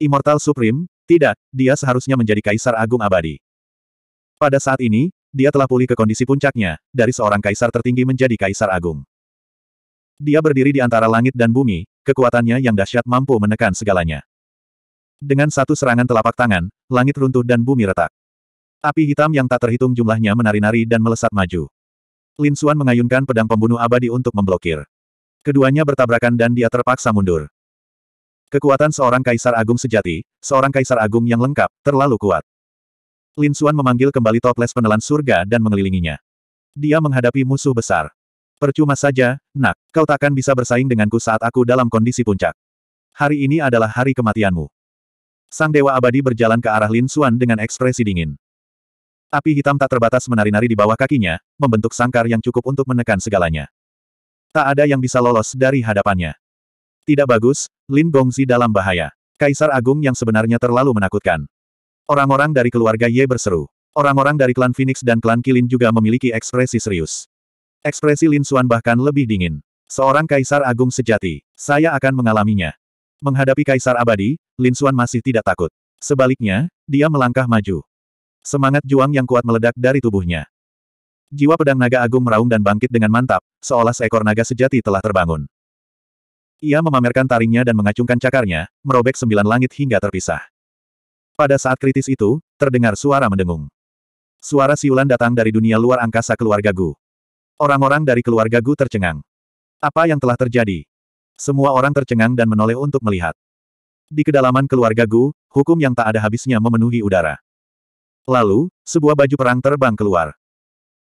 Immortal Supreme, tidak, dia seharusnya menjadi Kaisar Agung Abadi. Pada saat ini, dia telah pulih ke kondisi puncaknya, dari seorang Kaisar tertinggi menjadi Kaisar Agung. Dia berdiri di antara langit dan bumi, kekuatannya yang dahsyat mampu menekan segalanya. Dengan satu serangan telapak tangan, langit runtuh dan bumi retak. Api hitam yang tak terhitung jumlahnya menari-nari dan melesat maju. Lin Xuan mengayunkan pedang pembunuh abadi untuk memblokir. Keduanya bertabrakan dan dia terpaksa mundur. Kekuatan seorang kaisar agung sejati, seorang kaisar agung yang lengkap, terlalu kuat. Lin Xuan memanggil kembali toples penelan surga dan mengelilinginya. Dia menghadapi musuh besar. Percuma saja, nak, kau takkan bisa bersaing denganku saat aku dalam kondisi puncak. Hari ini adalah hari kematianmu. Sang Dewa Abadi berjalan ke arah Lin Xuan dengan ekspresi dingin. Api hitam tak terbatas menari-nari di bawah kakinya, membentuk sangkar yang cukup untuk menekan segalanya. Tak ada yang bisa lolos dari hadapannya. Tidak bagus, Lin Gongzi dalam bahaya. Kaisar Agung yang sebenarnya terlalu menakutkan. Orang-orang dari keluarga Ye berseru. Orang-orang dari klan Phoenix dan klan Kilin juga memiliki ekspresi serius. Ekspresi Lin Xuan bahkan lebih dingin. Seorang Kaisar Agung sejati, saya akan mengalaminya. Menghadapi Kaisar Abadi, Lin Xuan masih tidak takut. Sebaliknya, dia melangkah maju. Semangat juang yang kuat meledak dari tubuhnya. Jiwa pedang naga agung meraung dan bangkit dengan mantap, seolah seekor naga sejati telah terbangun. Ia memamerkan taringnya dan mengacungkan cakarnya, merobek sembilan langit hingga terpisah. Pada saat kritis itu, terdengar suara mendengung. Suara siulan datang dari dunia luar angkasa keluarga Gu. Orang-orang dari keluarga Gu tercengang. Apa yang telah terjadi? Semua orang tercengang dan menoleh untuk melihat. Di kedalaman keluarga Gu, hukum yang tak ada habisnya memenuhi udara. Lalu, sebuah baju perang terbang keluar.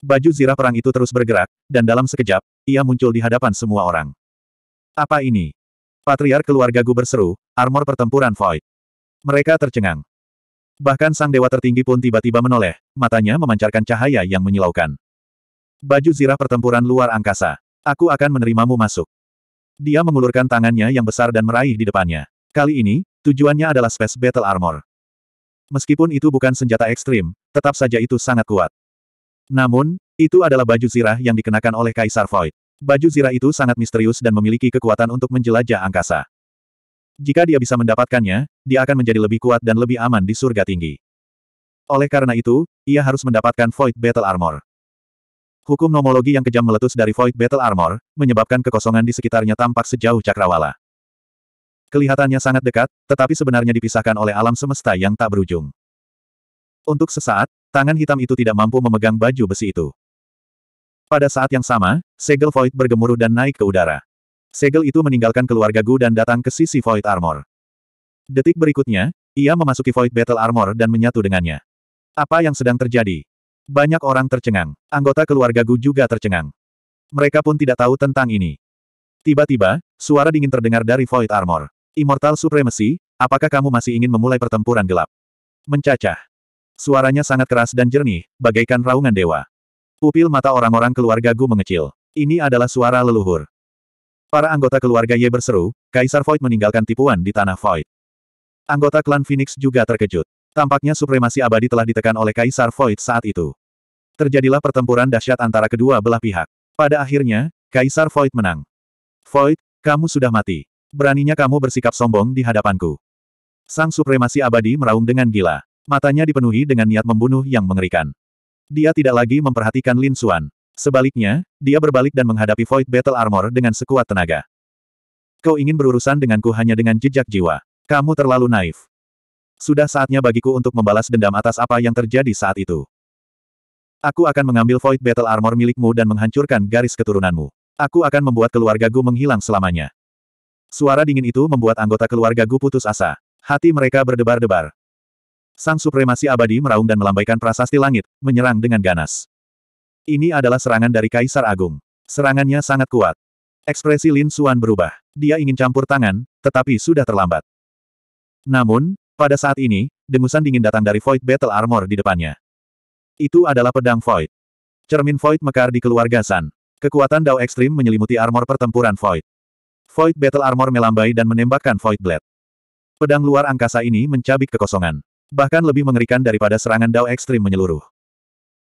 Baju zirah perang itu terus bergerak, dan dalam sekejap, ia muncul di hadapan semua orang. Apa ini? Patriar keluarga Gu berseru, armor pertempuran void. Mereka tercengang. Bahkan sang dewa tertinggi pun tiba-tiba menoleh, matanya memancarkan cahaya yang menyilaukan. Baju zirah pertempuran luar angkasa. Aku akan menerimamu masuk. Dia mengulurkan tangannya yang besar dan meraih di depannya. Kali ini, tujuannya adalah Space Battle Armor. Meskipun itu bukan senjata ekstrim, tetap saja itu sangat kuat. Namun, itu adalah baju zirah yang dikenakan oleh Kaisar Void. Baju zirah itu sangat misterius dan memiliki kekuatan untuk menjelajah angkasa. Jika dia bisa mendapatkannya, dia akan menjadi lebih kuat dan lebih aman di surga tinggi. Oleh karena itu, ia harus mendapatkan Void Battle Armor. Hukum nomologi yang kejam meletus dari Void Battle Armor, menyebabkan kekosongan di sekitarnya tampak sejauh cakrawala. Kelihatannya sangat dekat, tetapi sebenarnya dipisahkan oleh alam semesta yang tak berujung. Untuk sesaat, tangan hitam itu tidak mampu memegang baju besi itu. Pada saat yang sama, segel void bergemuruh dan naik ke udara. Segel itu meninggalkan keluarga Gu dan datang ke sisi void armor. Detik berikutnya, ia memasuki void battle armor dan menyatu dengannya. Apa yang sedang terjadi? Banyak orang tercengang. Anggota keluarga Gu juga tercengang. Mereka pun tidak tahu tentang ini. Tiba-tiba, suara dingin terdengar dari void armor. Immortal Supremacy, apakah kamu masih ingin memulai pertempuran gelap? Mencacah. Suaranya sangat keras dan jernih, bagaikan raungan dewa. Pupil mata orang-orang keluarga Gu mengecil. Ini adalah suara leluhur. Para anggota keluarga Ye berseru, Kaisar Void meninggalkan tipuan di tanah Void. Anggota klan Phoenix juga terkejut. Tampaknya supremasi abadi telah ditekan oleh Kaisar Void saat itu. Terjadilah pertempuran dahsyat antara kedua belah pihak. Pada akhirnya, Kaisar Void menang. Void, kamu sudah mati. Beraninya kamu bersikap sombong di hadapanku. Sang supremasi abadi meraung dengan gila. Matanya dipenuhi dengan niat membunuh yang mengerikan. Dia tidak lagi memperhatikan Lin Xuan. Sebaliknya, dia berbalik dan menghadapi Void Battle Armor dengan sekuat tenaga. Kau ingin berurusan denganku hanya dengan jejak jiwa. Kamu terlalu naif. Sudah saatnya bagiku untuk membalas dendam atas apa yang terjadi saat itu. Aku akan mengambil Void Battle Armor milikmu dan menghancurkan garis keturunanmu. Aku akan membuat keluarga Gu menghilang selamanya. Suara dingin itu membuat anggota keluarga Gu putus asa. Hati mereka berdebar-debar. Sang supremasi abadi meraung dan melambaikan prasasti langit, menyerang dengan ganas. Ini adalah serangan dari Kaisar Agung. Serangannya sangat kuat. Ekspresi Lin Suan berubah. Dia ingin campur tangan, tetapi sudah terlambat. Namun, pada saat ini, dengusan dingin datang dari Void Battle Armor di depannya. Itu adalah pedang Void. Cermin Void mekar di keluarga San. Kekuatan Dao Ekstrim menyelimuti armor pertempuran Void. Void Battle Armor melambai dan menembakkan Void Blade. Pedang luar angkasa ini mencabik kekosongan. Bahkan lebih mengerikan daripada serangan Dao ekstrim menyeluruh.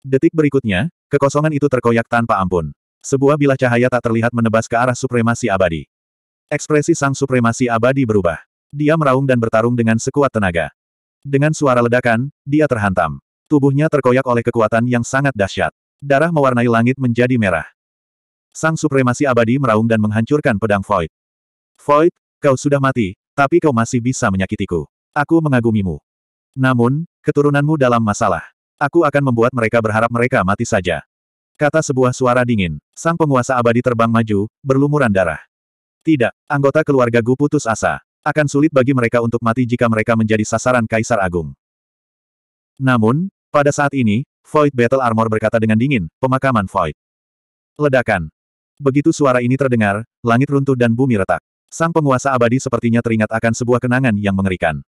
Detik berikutnya, kekosongan itu terkoyak tanpa ampun. Sebuah bilah cahaya tak terlihat menebas ke arah supremasi abadi. Ekspresi sang supremasi abadi berubah. Dia meraung dan bertarung dengan sekuat tenaga. Dengan suara ledakan, dia terhantam. Tubuhnya terkoyak oleh kekuatan yang sangat dahsyat. Darah mewarnai langit menjadi merah. Sang supremasi abadi meraung dan menghancurkan pedang Void. Void, kau sudah mati, tapi kau masih bisa menyakitiku. Aku mengagumimu. Namun, keturunanmu dalam masalah. Aku akan membuat mereka berharap mereka mati saja. Kata sebuah suara dingin. Sang penguasa abadi terbang maju, berlumuran darah. Tidak, anggota keluarga Gu putus asa. Akan sulit bagi mereka untuk mati jika mereka menjadi sasaran Kaisar Agung. Namun, pada saat ini, Void Battle Armor berkata dengan dingin, pemakaman Void. Ledakan. Begitu suara ini terdengar, langit runtuh dan bumi retak. Sang penguasa abadi sepertinya teringat akan sebuah kenangan yang mengerikan.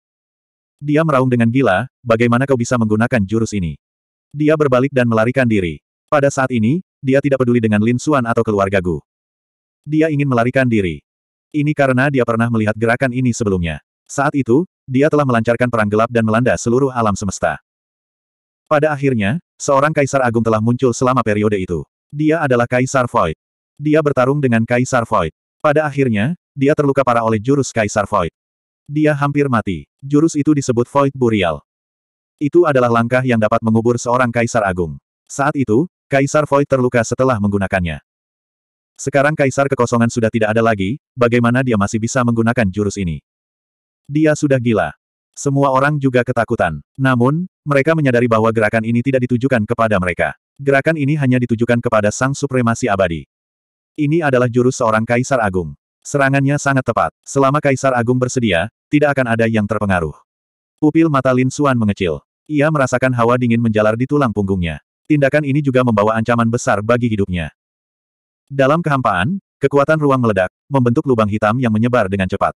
Dia meraung dengan gila, bagaimana kau bisa menggunakan jurus ini? Dia berbalik dan melarikan diri. Pada saat ini, dia tidak peduli dengan Lin Xuan atau keluarga Gu. Dia ingin melarikan diri. Ini karena dia pernah melihat gerakan ini sebelumnya. Saat itu, dia telah melancarkan perang gelap dan melanda seluruh alam semesta. Pada akhirnya, seorang kaisar agung telah muncul selama periode itu. Dia adalah Kaisar Void. Dia bertarung dengan Kaisar Void. Pada akhirnya, dia terluka parah oleh jurus Kaisar Void. Dia hampir mati. Jurus itu disebut Void Burial. Itu adalah langkah yang dapat mengubur seorang kaisar agung. Saat itu, Kaisar Void terluka setelah menggunakannya. Sekarang kaisar kekosongan sudah tidak ada lagi, bagaimana dia masih bisa menggunakan jurus ini? Dia sudah gila. Semua orang juga ketakutan. Namun, mereka menyadari bahwa gerakan ini tidak ditujukan kepada mereka. Gerakan ini hanya ditujukan kepada sang supremasi abadi. Ini adalah jurus seorang kaisar agung. Serangannya sangat tepat. Selama Kaisar Agung bersedia, tidak akan ada yang terpengaruh. Pupil mata Lin Suan mengecil. Ia merasakan hawa dingin menjalar di tulang punggungnya. Tindakan ini juga membawa ancaman besar bagi hidupnya. Dalam kehampaan, kekuatan ruang meledak, membentuk lubang hitam yang menyebar dengan cepat.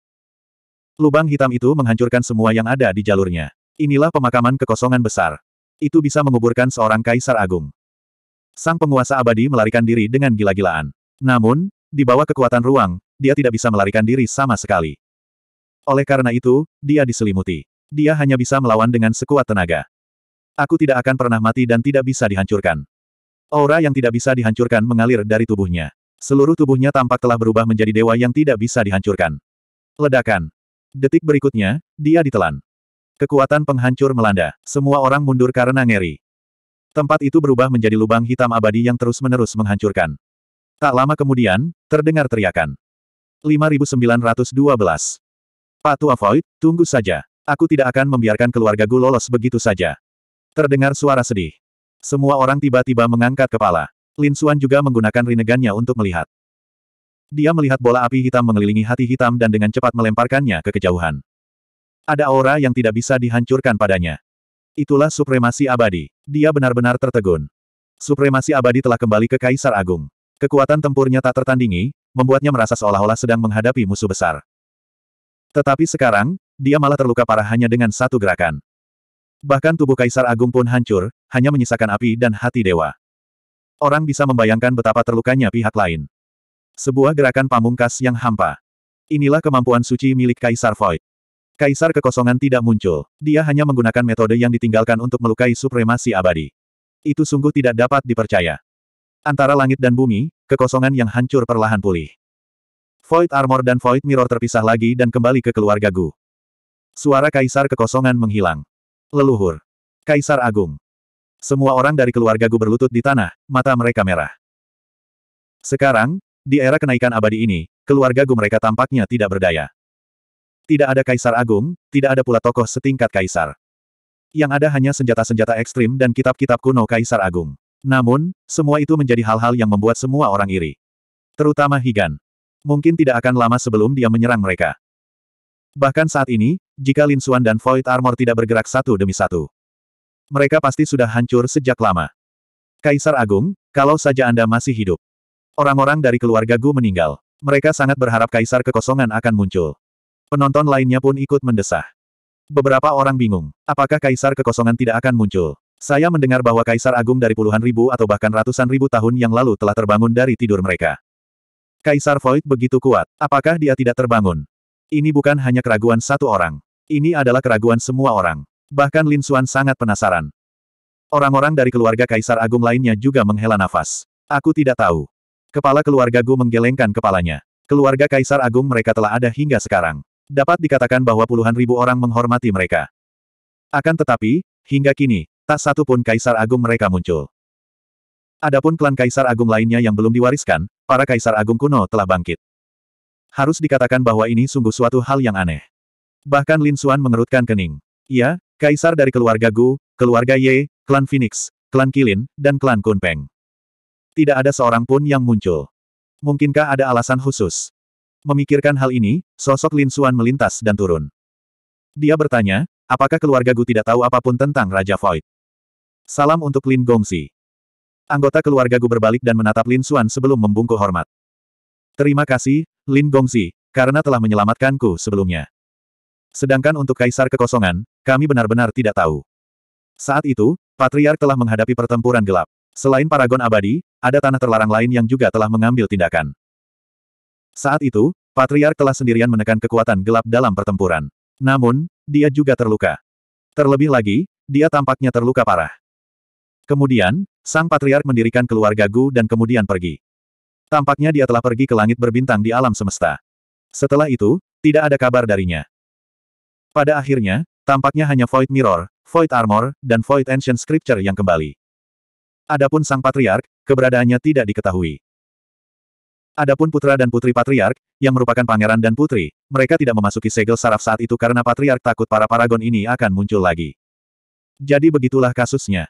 Lubang hitam itu menghancurkan semua yang ada di jalurnya. Inilah pemakaman kekosongan besar. Itu bisa menguburkan seorang kaisar agung. Sang penguasa abadi melarikan diri dengan gila-gilaan. Namun, di bawah kekuatan ruang, dia tidak bisa melarikan diri sama sekali. Oleh karena itu, dia diselimuti. Dia hanya bisa melawan dengan sekuat tenaga. Aku tidak akan pernah mati dan tidak bisa dihancurkan. Aura yang tidak bisa dihancurkan mengalir dari tubuhnya. Seluruh tubuhnya tampak telah berubah menjadi dewa yang tidak bisa dihancurkan. Ledakan. Detik berikutnya, dia ditelan. Kekuatan penghancur melanda. Semua orang mundur karena ngeri. Tempat itu berubah menjadi lubang hitam abadi yang terus-menerus menghancurkan. Tak lama kemudian, terdengar teriakan. 5912. Tua Void, tunggu saja. Aku tidak akan membiarkan keluarga Gu lolos begitu saja. Terdengar suara sedih. Semua orang tiba-tiba mengangkat kepala. Lin Xuan juga menggunakan rinegannya untuk melihat. Dia melihat bola api hitam mengelilingi hati hitam dan dengan cepat melemparkannya ke kejauhan. Ada aura yang tidak bisa dihancurkan padanya. Itulah supremasi abadi. Dia benar-benar tertegun. Supremasi abadi telah kembali ke Kaisar Agung. Kekuatan tempurnya tak tertandingi, membuatnya merasa seolah-olah sedang menghadapi musuh besar. Tetapi sekarang, dia malah terluka parah hanya dengan satu gerakan. Bahkan tubuh Kaisar Agung pun hancur, hanya menyisakan api dan hati dewa. Orang bisa membayangkan betapa terlukanya pihak lain. Sebuah gerakan pamungkas yang hampa. Inilah kemampuan suci milik Kaisar Void. Kaisar kekosongan tidak muncul. Dia hanya menggunakan metode yang ditinggalkan untuk melukai supremasi abadi. Itu sungguh tidak dapat dipercaya. Antara langit dan bumi, Kekosongan yang hancur perlahan pulih. Void Armor dan Void Mirror terpisah lagi dan kembali ke keluarga Gu. Suara Kaisar kekosongan menghilang. Leluhur. Kaisar Agung. Semua orang dari keluarga Gu berlutut di tanah, mata mereka merah. Sekarang, di era kenaikan abadi ini, keluarga Gu mereka tampaknya tidak berdaya. Tidak ada Kaisar Agung, tidak ada pula tokoh setingkat Kaisar. Yang ada hanya senjata-senjata ekstrim dan kitab-kitab kuno Kaisar Agung. Namun, semua itu menjadi hal-hal yang membuat semua orang iri. Terutama Higan. Mungkin tidak akan lama sebelum dia menyerang mereka. Bahkan saat ini, jika Lin Xuan dan Void Armor tidak bergerak satu demi satu. Mereka pasti sudah hancur sejak lama. Kaisar Agung, kalau saja Anda masih hidup. Orang-orang dari keluarga Gu meninggal. Mereka sangat berharap kaisar kekosongan akan muncul. Penonton lainnya pun ikut mendesah. Beberapa orang bingung, apakah kaisar kekosongan tidak akan muncul. Saya mendengar bahwa Kaisar Agung dari puluhan ribu atau bahkan ratusan ribu tahun yang lalu telah terbangun dari tidur mereka. Kaisar Void begitu kuat. Apakah dia tidak terbangun? Ini bukan hanya keraguan satu orang. Ini adalah keraguan semua orang. Bahkan Lin Xuan sangat penasaran. Orang-orang dari keluarga Kaisar Agung lainnya juga menghela nafas. Aku tidak tahu. Kepala keluarga Gu menggelengkan kepalanya. Keluarga Kaisar Agung mereka telah ada hingga sekarang. Dapat dikatakan bahwa puluhan ribu orang menghormati mereka. Akan tetapi, hingga kini, Tak satu pun Kaisar Agung mereka muncul. Adapun klan Kaisar Agung lainnya yang belum diwariskan, para Kaisar Agung kuno telah bangkit. Harus dikatakan bahwa ini sungguh suatu hal yang aneh. Bahkan Lin Xuan mengerutkan kening. Ia, Kaisar dari keluarga Gu, keluarga Ye, klan Phoenix, klan Kilin, dan klan Kunpeng. Tidak ada seorang pun yang muncul. Mungkinkah ada alasan khusus? Memikirkan hal ini, sosok Lin Xuan melintas dan turun. Dia bertanya, apakah keluarga Gu tidak tahu apapun tentang Raja Void? Salam untuk Lin Gongsi. Anggota keluarga Gu berbalik dan menatap Lin Xuan sebelum membungkuk hormat. Terima kasih, Lin Gongsi, karena telah menyelamatkanku sebelumnya. Sedangkan untuk Kaisar Kekosongan, kami benar-benar tidak tahu. Saat itu, Patriark telah menghadapi pertempuran gelap. Selain Paragon Abadi, ada tanah terlarang lain yang juga telah mengambil tindakan. Saat itu, Patriark telah sendirian menekan kekuatan gelap dalam pertempuran. Namun, dia juga terluka. Terlebih lagi, dia tampaknya terluka parah. Kemudian, sang patriark mendirikan keluarga Gu dan kemudian pergi. Tampaknya dia telah pergi ke langit berbintang di alam semesta. Setelah itu, tidak ada kabar darinya. Pada akhirnya, tampaknya hanya Void Mirror, Void Armor, dan Void Ancient Scripture yang kembali. Adapun sang patriark, keberadaannya tidak diketahui. Adapun putra dan putri patriark, yang merupakan pangeran dan putri, mereka tidak memasuki segel saraf saat itu karena patriark takut para paragon ini akan muncul lagi. Jadi begitulah kasusnya.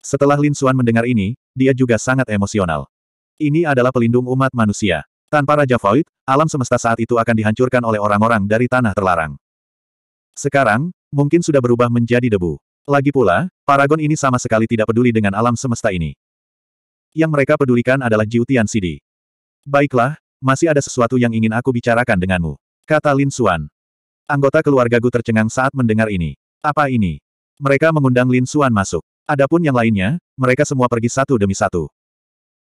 Setelah Lin Xuan mendengar ini, dia juga sangat emosional. Ini adalah pelindung umat manusia. Tanpa Raja Void, alam semesta saat itu akan dihancurkan oleh orang-orang dari tanah terlarang. Sekarang, mungkin sudah berubah menjadi debu. Lagi pula, Paragon ini sama sekali tidak peduli dengan alam semesta ini. Yang mereka pedulikan adalah Jiutian Sidi. Baiklah, masih ada sesuatu yang ingin aku bicarakan denganmu. Kata Lin Xuan. Anggota keluarga Gu tercengang saat mendengar ini. Apa ini? Mereka mengundang Lin Xuan masuk. Adapun yang lainnya, mereka semua pergi satu demi satu.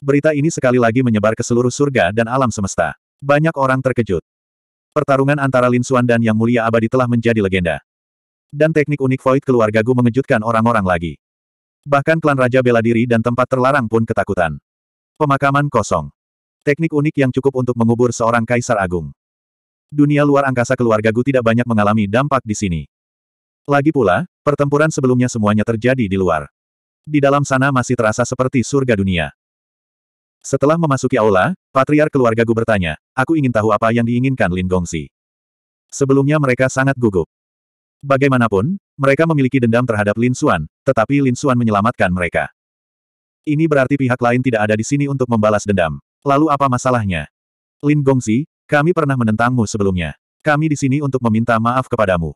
Berita ini sekali lagi menyebar ke seluruh surga dan alam semesta. Banyak orang terkejut. Pertarungan antara Lin Xuan dan Yang Mulia Abadi telah menjadi legenda. Dan teknik unik Void keluarga Gu mengejutkan orang-orang lagi. Bahkan klan Raja Bela Diri dan tempat terlarang pun ketakutan. Pemakaman kosong. Teknik unik yang cukup untuk mengubur seorang kaisar agung. Dunia luar angkasa keluarga Gu tidak banyak mengalami dampak di sini. Lagi pula, pertempuran sebelumnya semuanya terjadi di luar. Di dalam sana masih terasa seperti surga dunia. Setelah memasuki aula, patriar keluarga Gu bertanya, aku ingin tahu apa yang diinginkan Lin Gongsi. Sebelumnya mereka sangat gugup. Bagaimanapun, mereka memiliki dendam terhadap Lin Xuan, tetapi Lin Xuan menyelamatkan mereka. Ini berarti pihak lain tidak ada di sini untuk membalas dendam. Lalu apa masalahnya? Lin Gongsi, kami pernah menentangmu sebelumnya. Kami di sini untuk meminta maaf kepadamu.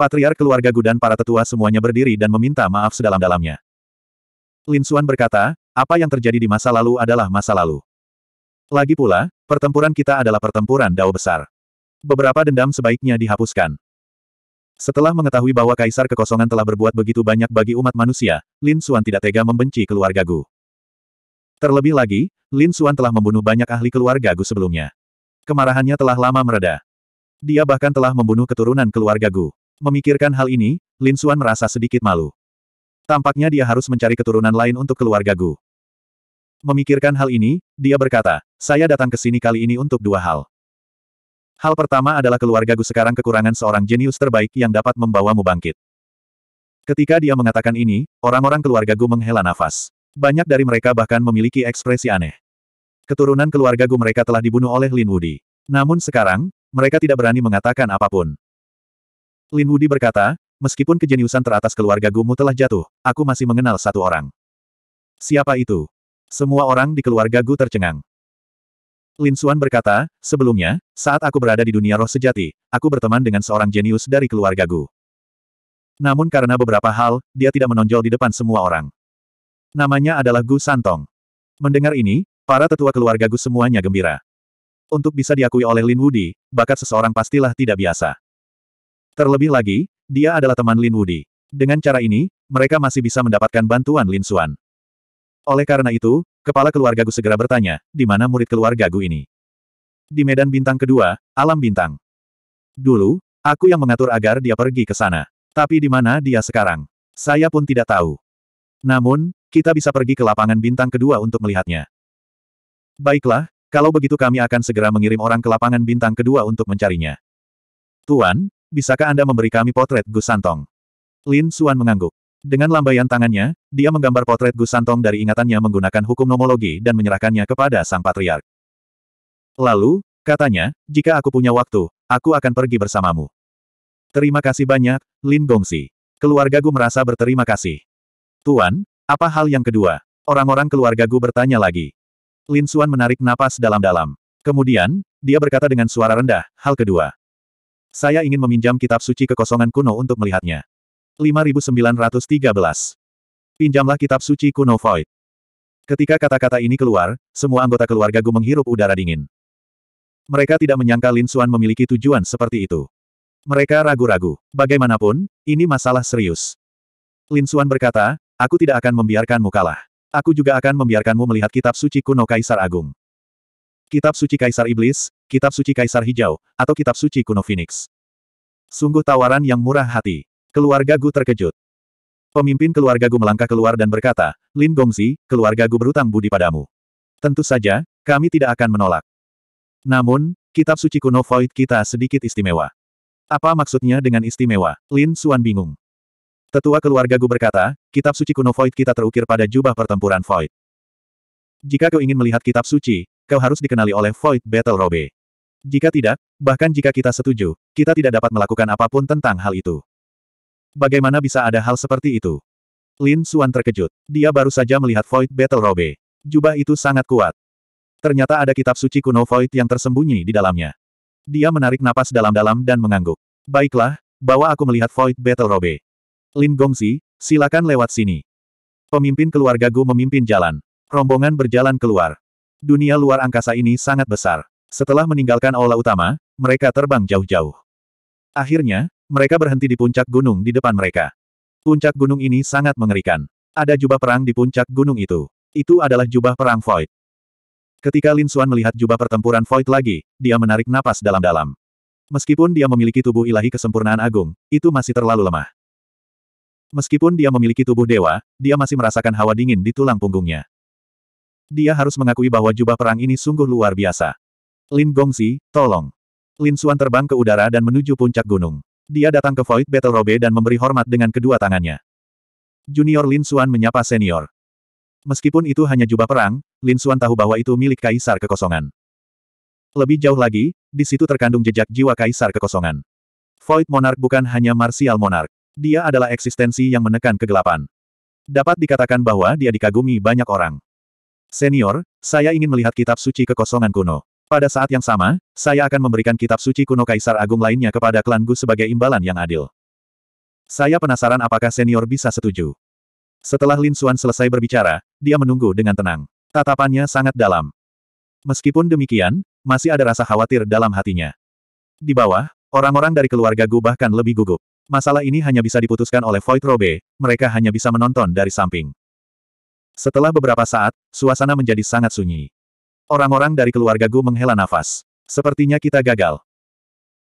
Patriar keluarga Gu dan para tetua semuanya berdiri dan meminta maaf sedalam-dalamnya. Lin Suan berkata, apa yang terjadi di masa lalu adalah masa lalu. Lagi pula, pertempuran kita adalah pertempuran dao besar. Beberapa dendam sebaiknya dihapuskan. Setelah mengetahui bahwa kaisar kekosongan telah berbuat begitu banyak bagi umat manusia, Lin Suan tidak tega membenci keluarga Gu. Terlebih lagi, Lin Suan telah membunuh banyak ahli keluarga Gu sebelumnya. Kemarahannya telah lama mereda. Dia bahkan telah membunuh keturunan keluarga Gu. Memikirkan hal ini, Lin Suan merasa sedikit malu. Tampaknya dia harus mencari keturunan lain untuk keluarga Gu. Memikirkan hal ini, dia berkata, saya datang ke sini kali ini untuk dua hal. Hal pertama adalah keluarga Gu sekarang kekurangan seorang jenius terbaik yang dapat membawamu bangkit. Ketika dia mengatakan ini, orang-orang keluarga Gu menghela nafas. Banyak dari mereka bahkan memiliki ekspresi aneh. Keturunan keluarga Gu mereka telah dibunuh oleh Lin Wudi. Namun sekarang, mereka tidak berani mengatakan apapun. Lin Wudi berkata, Meskipun kejeniusan teratas keluarga Gumu telah jatuh, aku masih mengenal satu orang. Siapa itu? Semua orang di keluarga Gu tercengang. Lin Xuan berkata, sebelumnya, saat aku berada di dunia roh sejati, aku berteman dengan seorang jenius dari keluarga Gu. Namun karena beberapa hal, dia tidak menonjol di depan semua orang. Namanya adalah Gu Santong. Mendengar ini, para tetua keluarga Gu semuanya gembira. Untuk bisa diakui oleh Lin Wudi, bakat seseorang pastilah tidak biasa. Terlebih lagi, dia adalah teman Lin Wudi. Dengan cara ini, mereka masih bisa mendapatkan bantuan Lin Xuan. Oleh karena itu, kepala keluarga Gu segera bertanya, di mana murid keluarga Gu ini? Di medan bintang kedua, alam bintang. Dulu, aku yang mengatur agar dia pergi ke sana. Tapi di mana dia sekarang? Saya pun tidak tahu. Namun, kita bisa pergi ke lapangan bintang kedua untuk melihatnya. Baiklah, kalau begitu kami akan segera mengirim orang ke lapangan bintang kedua untuk mencarinya. Tuan, bisakah Anda memberi kami potret Gus Santong? Lin Suan mengangguk. Dengan lambaian tangannya, dia menggambar potret Gus Santong dari ingatannya menggunakan hukum nomologi dan menyerahkannya kepada sang patriark. Lalu, katanya, jika aku punya waktu, aku akan pergi bersamamu. Terima kasih banyak, Lin Gongsi. Keluargaku merasa berterima kasih. Tuan, apa hal yang kedua? Orang-orang keluarga keluargaku bertanya lagi. Lin Suan menarik napas dalam-dalam. Kemudian, dia berkata dengan suara rendah, hal kedua. Saya ingin meminjam kitab suci kekosongan kuno untuk melihatnya. 5913. Pinjamlah kitab suci kuno Void. Ketika kata-kata ini keluar, semua anggota keluarga Gu menghirup udara dingin. Mereka tidak menyangka Lin Xuan memiliki tujuan seperti itu. Mereka ragu-ragu. Bagaimanapun, ini masalah serius. Lin Xuan berkata, aku tidak akan membiarkanmu kalah. Aku juga akan membiarkanmu melihat kitab suci kuno Kaisar Agung. Kitab suci Kaisar Iblis, Kitab Suci Kaisar Hijau, atau Kitab Suci Kuno Phoenix. Sungguh tawaran yang murah hati. Keluarga Gu terkejut. Pemimpin keluarga Gu melangkah keluar dan berkata, Lin Gongzi, keluarga Gu berutang budi padamu. Tentu saja, kami tidak akan menolak. Namun, kitab suci kuno Void kita sedikit istimewa. Apa maksudnya dengan istimewa? Lin Suan bingung. Tetua keluarga Gu berkata, kitab suci kuno Void kita terukir pada jubah pertempuran Void. Jika kau ingin melihat kitab suci, kau harus dikenali oleh Void Battle Robe. Jika tidak, bahkan jika kita setuju, kita tidak dapat melakukan apapun tentang hal itu. Bagaimana bisa ada hal seperti itu? Lin Suan terkejut. Dia baru saja melihat Void Battle Robe. Jubah itu sangat kuat. Ternyata ada kitab suci kuno Void yang tersembunyi di dalamnya. Dia menarik napas dalam-dalam dan mengangguk. Baiklah, bawa aku melihat Void Battle Robe. Lin Gongzi, silakan lewat sini. Pemimpin keluarga Gu memimpin jalan. Rombongan berjalan keluar. Dunia luar angkasa ini sangat besar. Setelah meninggalkan aula utama, mereka terbang jauh-jauh. Akhirnya, mereka berhenti di puncak gunung di depan mereka. Puncak gunung ini sangat mengerikan. Ada jubah perang di puncak gunung itu. Itu adalah jubah perang Void. Ketika Lin Xuan melihat jubah pertempuran Void lagi, dia menarik napas dalam-dalam. Meskipun dia memiliki tubuh ilahi kesempurnaan agung, itu masih terlalu lemah. Meskipun dia memiliki tubuh dewa, dia masih merasakan hawa dingin di tulang punggungnya. Dia harus mengakui bahwa jubah perang ini sungguh luar biasa. Lin Gongxi, tolong. Lin Xuan terbang ke udara dan menuju puncak gunung. Dia datang ke Void Battle Robe dan memberi hormat dengan kedua tangannya. Junior Lin Xuan menyapa senior. Meskipun itu hanya jubah perang, Lin Xuan tahu bahwa itu milik Kaisar Kekosongan. Lebih jauh lagi, di situ terkandung jejak jiwa Kaisar Kekosongan. Void Monarch bukan hanya martial monarch. Dia adalah eksistensi yang menekan kegelapan. Dapat dikatakan bahwa dia dikagumi banyak orang. Senior, saya ingin melihat kitab suci kekosongan kuno. Pada saat yang sama, saya akan memberikan kitab suci kuno Kaisar Agung lainnya kepada klan Gu sebagai imbalan yang adil. Saya penasaran apakah senior bisa setuju. Setelah Lin Xuan selesai berbicara, dia menunggu dengan tenang. Tatapannya sangat dalam. Meskipun demikian, masih ada rasa khawatir dalam hatinya. Di bawah, orang-orang dari keluarga Gu bahkan lebih gugup. Masalah ini hanya bisa diputuskan oleh Void Robe, mereka hanya bisa menonton dari samping. Setelah beberapa saat, suasana menjadi sangat sunyi. Orang-orang dari keluarga Gu menghela nafas. Sepertinya kita gagal.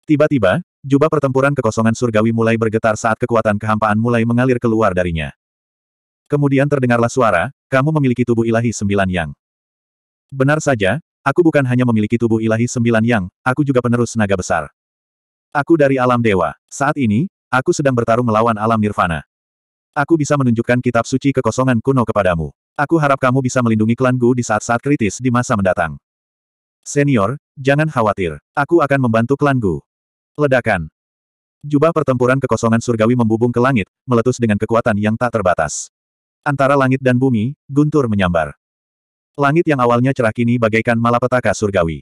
Tiba-tiba, jubah pertempuran kekosongan surgawi mulai bergetar saat kekuatan kehampaan mulai mengalir keluar darinya. Kemudian terdengarlah suara, kamu memiliki tubuh ilahi sembilan yang. Benar saja, aku bukan hanya memiliki tubuh ilahi sembilan yang, aku juga penerus naga besar. Aku dari alam dewa. Saat ini, aku sedang bertarung melawan alam nirvana. Aku bisa menunjukkan kitab suci kekosongan kuno kepadamu. Aku harap kamu bisa melindungi klan Gu di saat-saat kritis di masa mendatang. Senior, jangan khawatir. Aku akan membantu klan Gu. Ledakan. Jubah pertempuran kekosongan surgawi membubung ke langit, meletus dengan kekuatan yang tak terbatas. Antara langit dan bumi, guntur menyambar. Langit yang awalnya cerah kini bagaikan malapetaka surgawi.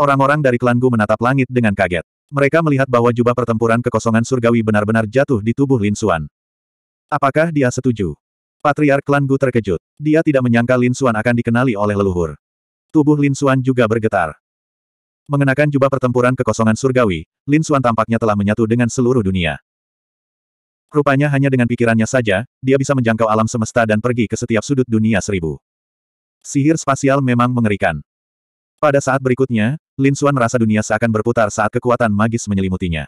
Orang-orang dari klan Gu menatap langit dengan kaget. Mereka melihat bahwa jubah pertempuran kekosongan surgawi benar-benar jatuh di tubuh Lin Xuan. Apakah dia setuju? Patriark Klan Gu terkejut. Dia tidak menyangka Lin Xuan akan dikenali oleh leluhur. Tubuh Lin Xuan juga bergetar. Mengenakan jubah pertempuran kekosongan surgawi, Lin Xuan tampaknya telah menyatu dengan seluruh dunia. Rupanya hanya dengan pikirannya saja, dia bisa menjangkau alam semesta dan pergi ke setiap sudut dunia seribu. Sihir spasial memang mengerikan. Pada saat berikutnya, Lin Xuan merasa dunia seakan berputar saat kekuatan magis menyelimutinya.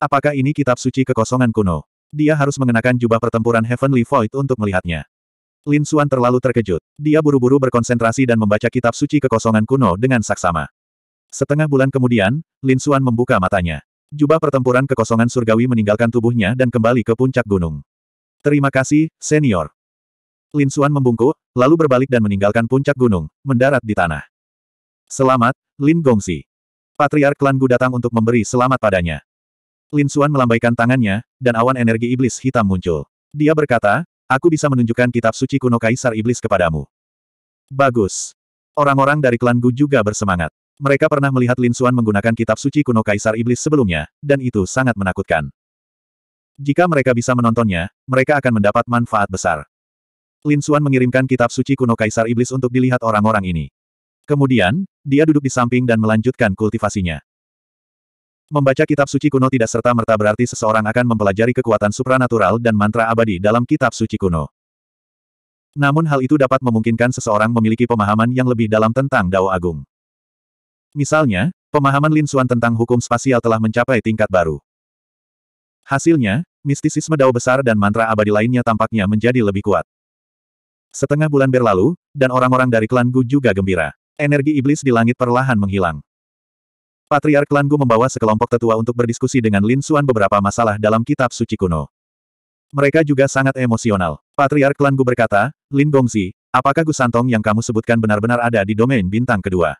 Apakah ini kitab suci kekosongan kuno? dia harus mengenakan jubah pertempuran Heavenly Void untuk melihatnya. Lin Xuan terlalu terkejut. Dia buru-buru berkonsentrasi dan membaca kitab suci kekosongan kuno dengan saksama. Setengah bulan kemudian, Lin Xuan membuka matanya. Jubah pertempuran kekosongan surgawi meninggalkan tubuhnya dan kembali ke puncak gunung. Terima kasih, senior. Lin Xuan membungkuk, lalu berbalik dan meninggalkan puncak gunung, mendarat di tanah. Selamat, Lin Gongsi. Patriark Klan Gu datang untuk memberi selamat padanya. Lin Suan melambaikan tangannya, dan awan energi iblis hitam muncul. Dia berkata, aku bisa menunjukkan kitab suci kuno Kaisar Iblis kepadamu. Bagus. Orang-orang dari klan Gu juga bersemangat. Mereka pernah melihat Lin Suan menggunakan kitab suci kuno Kaisar Iblis sebelumnya, dan itu sangat menakutkan. Jika mereka bisa menontonnya, mereka akan mendapat manfaat besar. Lin Suan mengirimkan kitab suci kuno Kaisar Iblis untuk dilihat orang-orang ini. Kemudian, dia duduk di samping dan melanjutkan kultivasinya. Membaca kitab suci kuno tidak serta-merta berarti seseorang akan mempelajari kekuatan supranatural dan mantra abadi dalam kitab suci kuno. Namun hal itu dapat memungkinkan seseorang memiliki pemahaman yang lebih dalam tentang Dao Agung. Misalnya, pemahaman Lin Xuan tentang hukum spasial telah mencapai tingkat baru. Hasilnya, mistisisme Dao besar dan mantra abadi lainnya tampaknya menjadi lebih kuat. Setengah bulan berlalu, dan orang-orang dari klan Gu juga gembira. Energi iblis di langit perlahan menghilang. Patriark Langgu membawa sekelompok tetua untuk berdiskusi dengan Lin Suan beberapa masalah dalam kitab suci kuno. Mereka juga sangat emosional. Patriark Langgu berkata, Lin Gongzi, apakah Gusantong yang kamu sebutkan benar-benar ada di domain bintang kedua?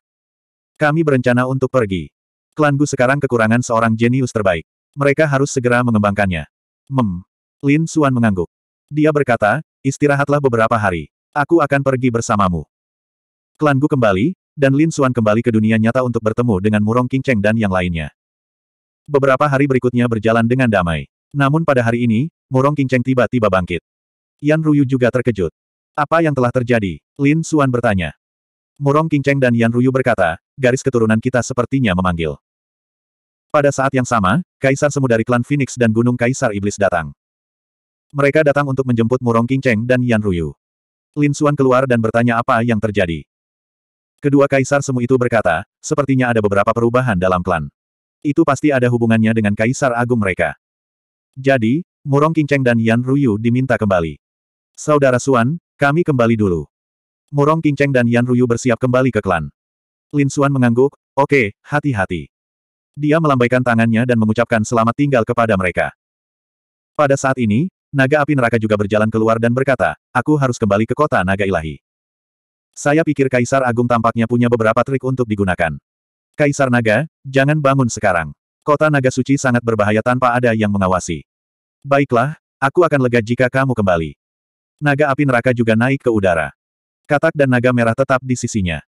Kami berencana untuk pergi. Klan sekarang kekurangan seorang jenius terbaik. Mereka harus segera mengembangkannya. Mem. Lin Suan mengangguk. Dia berkata, istirahatlah beberapa hari. Aku akan pergi bersamamu. Klan kembali, dan Lin Xuan kembali ke dunia nyata untuk bertemu dengan Murong Qingcheng dan yang lainnya. Beberapa hari berikutnya berjalan dengan damai. Namun pada hari ini, Murong Qingcheng tiba-tiba bangkit. Yan Ruyu juga terkejut. Apa yang telah terjadi? Lin Xuan bertanya. Murong Qingcheng dan Yan Ruyu berkata, garis keturunan kita sepertinya memanggil. Pada saat yang sama, Kaisar Semu dari klan Phoenix dan Gunung Kaisar Iblis datang. Mereka datang untuk menjemput Murong Qingcheng dan Yan Ruyu. Lin Xuan keluar dan bertanya apa yang terjadi. Kedua kaisar semu itu berkata, sepertinya ada beberapa perubahan dalam klan. Itu pasti ada hubungannya dengan kaisar agung mereka. Jadi, Murong Kingcheng dan Yan Ruyu diminta kembali. Saudara Suan, kami kembali dulu. Murong Kingcheng dan Yan Ruyu bersiap kembali ke klan. Lin Suan mengangguk, oke, okay, hati-hati. Dia melambaikan tangannya dan mengucapkan selamat tinggal kepada mereka. Pada saat ini, naga api neraka juga berjalan keluar dan berkata, aku harus kembali ke kota naga ilahi. Saya pikir Kaisar Agung tampaknya punya beberapa trik untuk digunakan. Kaisar Naga, jangan bangun sekarang. Kota Naga Suci sangat berbahaya tanpa ada yang mengawasi. Baiklah, aku akan lega jika kamu kembali. Naga api neraka juga naik ke udara. Katak dan naga merah tetap di sisinya.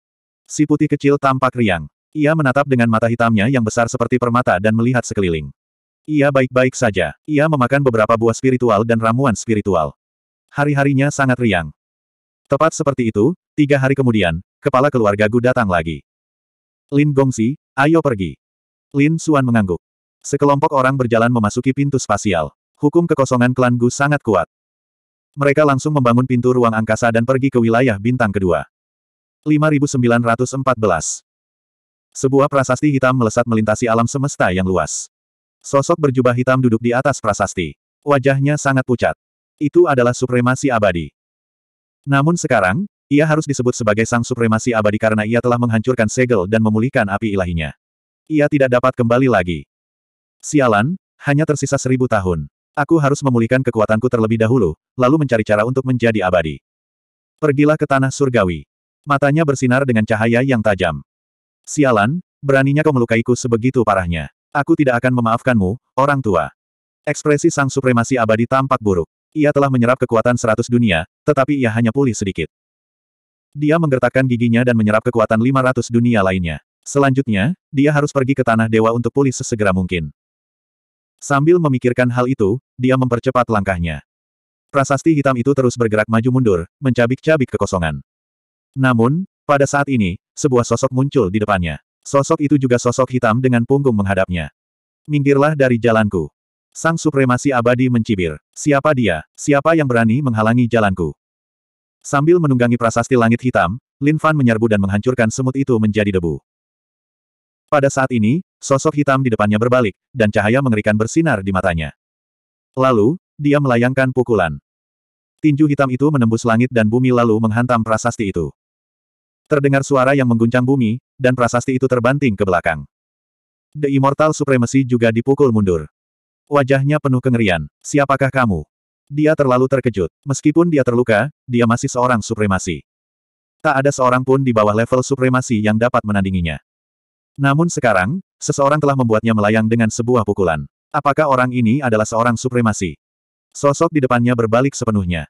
Si putih kecil tampak riang. Ia menatap dengan mata hitamnya yang besar seperti permata dan melihat sekeliling. Ia baik-baik saja. Ia memakan beberapa buah spiritual dan ramuan spiritual. Hari-harinya sangat riang. Tepat seperti itu, Tiga hari kemudian, kepala keluarga Gu datang lagi. Lin Gongsi, ayo pergi. Lin Suan mengangguk. Sekelompok orang berjalan memasuki pintu spasial. Hukum kekosongan klan Gu sangat kuat. Mereka langsung membangun pintu ruang angkasa dan pergi ke wilayah bintang kedua. 5914 Sebuah prasasti hitam melesat melintasi alam semesta yang luas. Sosok berjubah hitam duduk di atas prasasti. Wajahnya sangat pucat. Itu adalah supremasi abadi. Namun sekarang, ia harus disebut sebagai sang supremasi abadi karena ia telah menghancurkan segel dan memulihkan api ilahinya. Ia tidak dapat kembali lagi. Sialan, hanya tersisa seribu tahun. Aku harus memulihkan kekuatanku terlebih dahulu, lalu mencari cara untuk menjadi abadi. Pergilah ke tanah surgawi. Matanya bersinar dengan cahaya yang tajam. Sialan, beraninya kau melukaiku sebegitu parahnya. Aku tidak akan memaafkanmu, orang tua. Ekspresi sang supremasi abadi tampak buruk. Ia telah menyerap kekuatan seratus dunia, tetapi ia hanya pulih sedikit. Dia menggertakkan giginya dan menyerap kekuatan 500 dunia lainnya. Selanjutnya, dia harus pergi ke Tanah Dewa untuk pulih sesegera mungkin. Sambil memikirkan hal itu, dia mempercepat langkahnya. Prasasti hitam itu terus bergerak maju mundur, mencabik-cabik kekosongan. Namun, pada saat ini, sebuah sosok muncul di depannya. Sosok itu juga sosok hitam dengan punggung menghadapnya. Minggirlah dari jalanku. Sang supremasi abadi mencibir. Siapa dia? Siapa yang berani menghalangi jalanku? Sambil menunggangi prasasti langit hitam, Lin Fan menyerbu dan menghancurkan semut itu menjadi debu. Pada saat ini, sosok hitam di depannya berbalik, dan cahaya mengerikan bersinar di matanya. Lalu, dia melayangkan pukulan. Tinju hitam itu menembus langit dan bumi lalu menghantam prasasti itu. Terdengar suara yang mengguncang bumi, dan prasasti itu terbanting ke belakang. The Immortal Supremacy juga dipukul mundur. Wajahnya penuh kengerian. Siapakah kamu? Dia terlalu terkejut. Meskipun dia terluka, dia masih seorang supremasi. Tak ada seorang pun di bawah level supremasi yang dapat menandinginya. Namun sekarang, seseorang telah membuatnya melayang dengan sebuah pukulan. Apakah orang ini adalah seorang supremasi? Sosok di depannya berbalik sepenuhnya.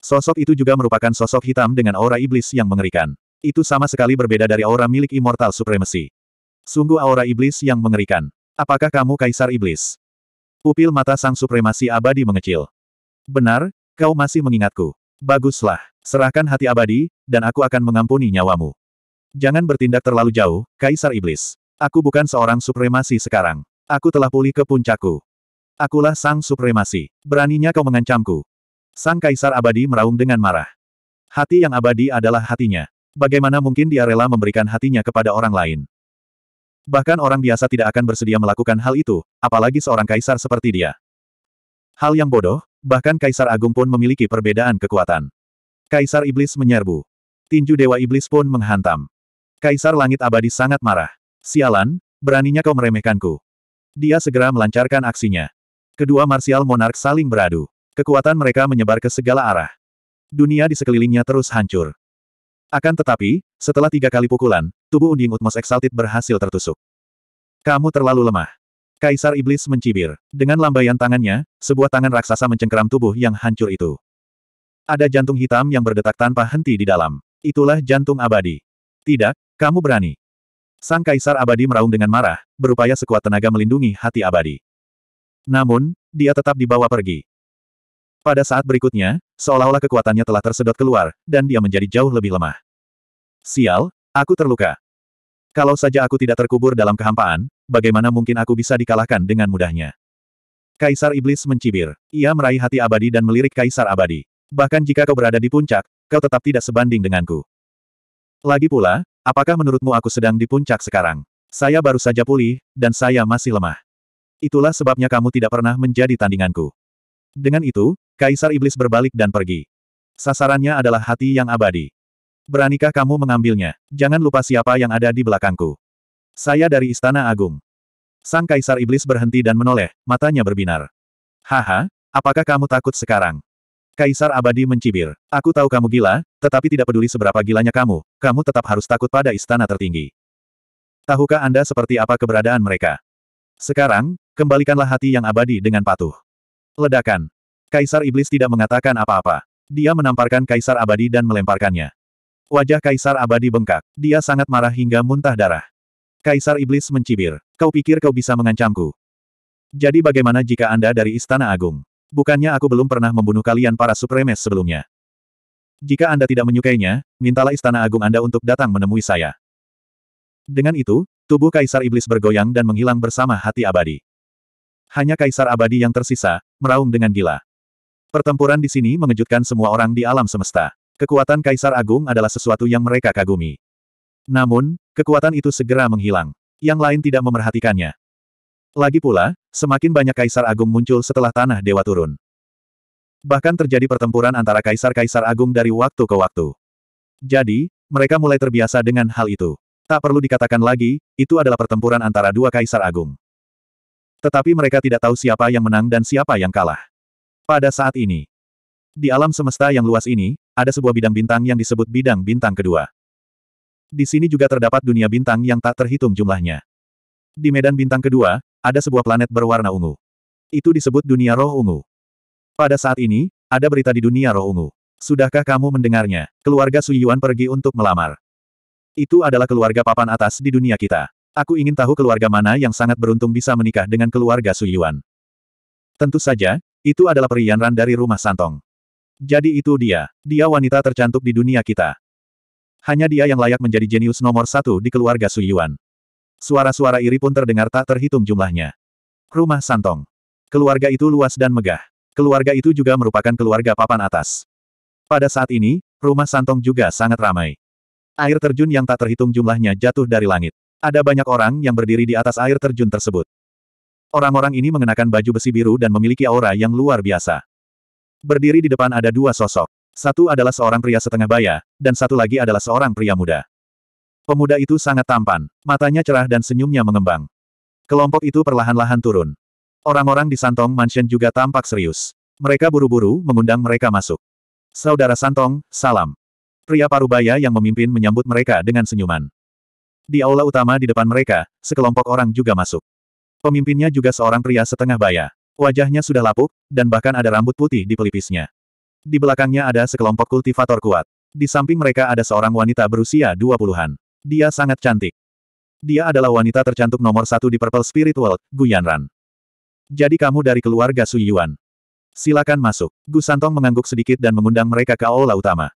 Sosok itu juga merupakan sosok hitam dengan aura iblis yang mengerikan. Itu sama sekali berbeda dari aura milik Immortal Supremacy. Sungguh aura iblis yang mengerikan. Apakah kamu Kaisar Iblis? Pupil mata sang supremasi abadi mengecil. Benar, kau masih mengingatku. Baguslah, serahkan hati abadi, dan aku akan mengampuni nyawamu. Jangan bertindak terlalu jauh, Kaisar Iblis. Aku bukan seorang supremasi sekarang. Aku telah pulih ke puncakku. Akulah sang supremasi. Beraninya kau mengancamku. Sang Kaisar Abadi meraung dengan marah. Hati yang abadi adalah hatinya. Bagaimana mungkin dia rela memberikan hatinya kepada orang lain? Bahkan orang biasa tidak akan bersedia melakukan hal itu, apalagi seorang kaisar seperti dia. Hal yang bodoh, Bahkan Kaisar Agung pun memiliki perbedaan kekuatan. Kaisar Iblis menyerbu. Tinju Dewa Iblis pun menghantam. Kaisar Langit Abadi sangat marah. Sialan, beraninya kau meremehkanku. Dia segera melancarkan aksinya. Kedua marsial monark saling beradu. Kekuatan mereka menyebar ke segala arah. Dunia di sekelilingnya terus hancur. Akan tetapi, setelah tiga kali pukulan, tubuh Unding Utmos Exalted berhasil tertusuk. Kamu terlalu lemah. Kaisar Iblis mencibir. Dengan lambaian tangannya, sebuah tangan raksasa mencengkeram tubuh yang hancur itu. Ada jantung hitam yang berdetak tanpa henti di dalam. Itulah jantung abadi. Tidak, kamu berani. Sang Kaisar Abadi meraung dengan marah, berupaya sekuat tenaga melindungi hati abadi. Namun, dia tetap dibawa pergi. Pada saat berikutnya, seolah-olah kekuatannya telah tersedot keluar, dan dia menjadi jauh lebih lemah. Sial, aku terluka. Kalau saja aku tidak terkubur dalam kehampaan, bagaimana mungkin aku bisa dikalahkan dengan mudahnya? Kaisar Iblis mencibir. Ia meraih hati abadi dan melirik Kaisar Abadi. Bahkan jika kau berada di puncak, kau tetap tidak sebanding denganku. Lagi pula, apakah menurutmu aku sedang di puncak sekarang? Saya baru saja pulih, dan saya masih lemah. Itulah sebabnya kamu tidak pernah menjadi tandinganku. Dengan itu, Kaisar Iblis berbalik dan pergi. Sasarannya adalah hati yang abadi. Beranikah kamu mengambilnya? Jangan lupa siapa yang ada di belakangku. Saya dari Istana Agung. Sang Kaisar Iblis berhenti dan menoleh, matanya berbinar. Haha, apakah kamu takut sekarang? Kaisar Abadi mencibir. Aku tahu kamu gila, tetapi tidak peduli seberapa gilanya kamu, kamu tetap harus takut pada istana tertinggi. Tahukah Anda seperti apa keberadaan mereka? Sekarang, kembalikanlah hati yang abadi dengan patuh. Ledakan. Kaisar Iblis tidak mengatakan apa-apa. Dia menamparkan Kaisar Abadi dan melemparkannya. Wajah Kaisar Abadi bengkak. Dia sangat marah hingga muntah darah. Kaisar Iblis mencibir. Kau pikir kau bisa mengancamku? Jadi bagaimana jika Anda dari Istana Agung? Bukannya aku belum pernah membunuh kalian para supremes sebelumnya. Jika Anda tidak menyukainya, mintalah Istana Agung Anda untuk datang menemui saya. Dengan itu, tubuh Kaisar Iblis bergoyang dan menghilang bersama hati abadi. Hanya Kaisar abadi yang tersisa, meraung dengan gila. Pertempuran di sini mengejutkan semua orang di alam semesta. Kekuatan Kaisar Agung adalah sesuatu yang mereka kagumi. Namun, kekuatan itu segera menghilang. Yang lain tidak memerhatikannya. Lagi pula, semakin banyak kaisar agung muncul setelah tanah dewa turun. Bahkan terjadi pertempuran antara kaisar-kaisar agung dari waktu ke waktu. Jadi, mereka mulai terbiasa dengan hal itu. Tak perlu dikatakan lagi, itu adalah pertempuran antara dua kaisar agung. Tetapi mereka tidak tahu siapa yang menang dan siapa yang kalah. Pada saat ini, di alam semesta yang luas ini, ada sebuah bidang bintang yang disebut bidang bintang kedua. Di sini juga terdapat dunia bintang yang tak terhitung jumlahnya. Di medan bintang kedua, ada sebuah planet berwarna ungu. Itu disebut dunia roh ungu. Pada saat ini, ada berita di dunia roh ungu. Sudahkah kamu mendengarnya? Keluarga Su Yuan pergi untuk melamar. Itu adalah keluarga papan atas di dunia kita. Aku ingin tahu keluarga mana yang sangat beruntung bisa menikah dengan keluarga Su Yuan. Tentu saja, itu adalah Perian Ran dari rumah Santong. Jadi itu dia, dia wanita tercantik di dunia kita. Hanya dia yang layak menjadi jenius nomor satu di keluarga Su Yuan. Suara-suara iri pun terdengar tak terhitung jumlahnya. Rumah Santong. Keluarga itu luas dan megah. Keluarga itu juga merupakan keluarga papan atas. Pada saat ini, rumah Santong juga sangat ramai. Air terjun yang tak terhitung jumlahnya jatuh dari langit. Ada banyak orang yang berdiri di atas air terjun tersebut. Orang-orang ini mengenakan baju besi biru dan memiliki aura yang luar biasa. Berdiri di depan ada dua sosok. Satu adalah seorang pria setengah baya, dan satu lagi adalah seorang pria muda. Pemuda itu sangat tampan, matanya cerah dan senyumnya mengembang. Kelompok itu perlahan-lahan turun. Orang-orang di Santong Mansion juga tampak serius. Mereka buru-buru mengundang mereka masuk. Saudara Santong, salam. Pria parubaya yang memimpin menyambut mereka dengan senyuman. Di aula utama di depan mereka, sekelompok orang juga masuk. Pemimpinnya juga seorang pria setengah baya. Wajahnya sudah lapuk, dan bahkan ada rambut putih di pelipisnya. Di belakangnya ada sekelompok kultivator kuat. Di samping mereka ada seorang wanita berusia 20-an. Dia sangat cantik. Dia adalah wanita tercantik nomor satu di Purple Spirit World, Gu Yanran. Jadi kamu dari keluarga Su Yuan. Silakan masuk. Gu Santong mengangguk sedikit dan mengundang mereka ke aula utama.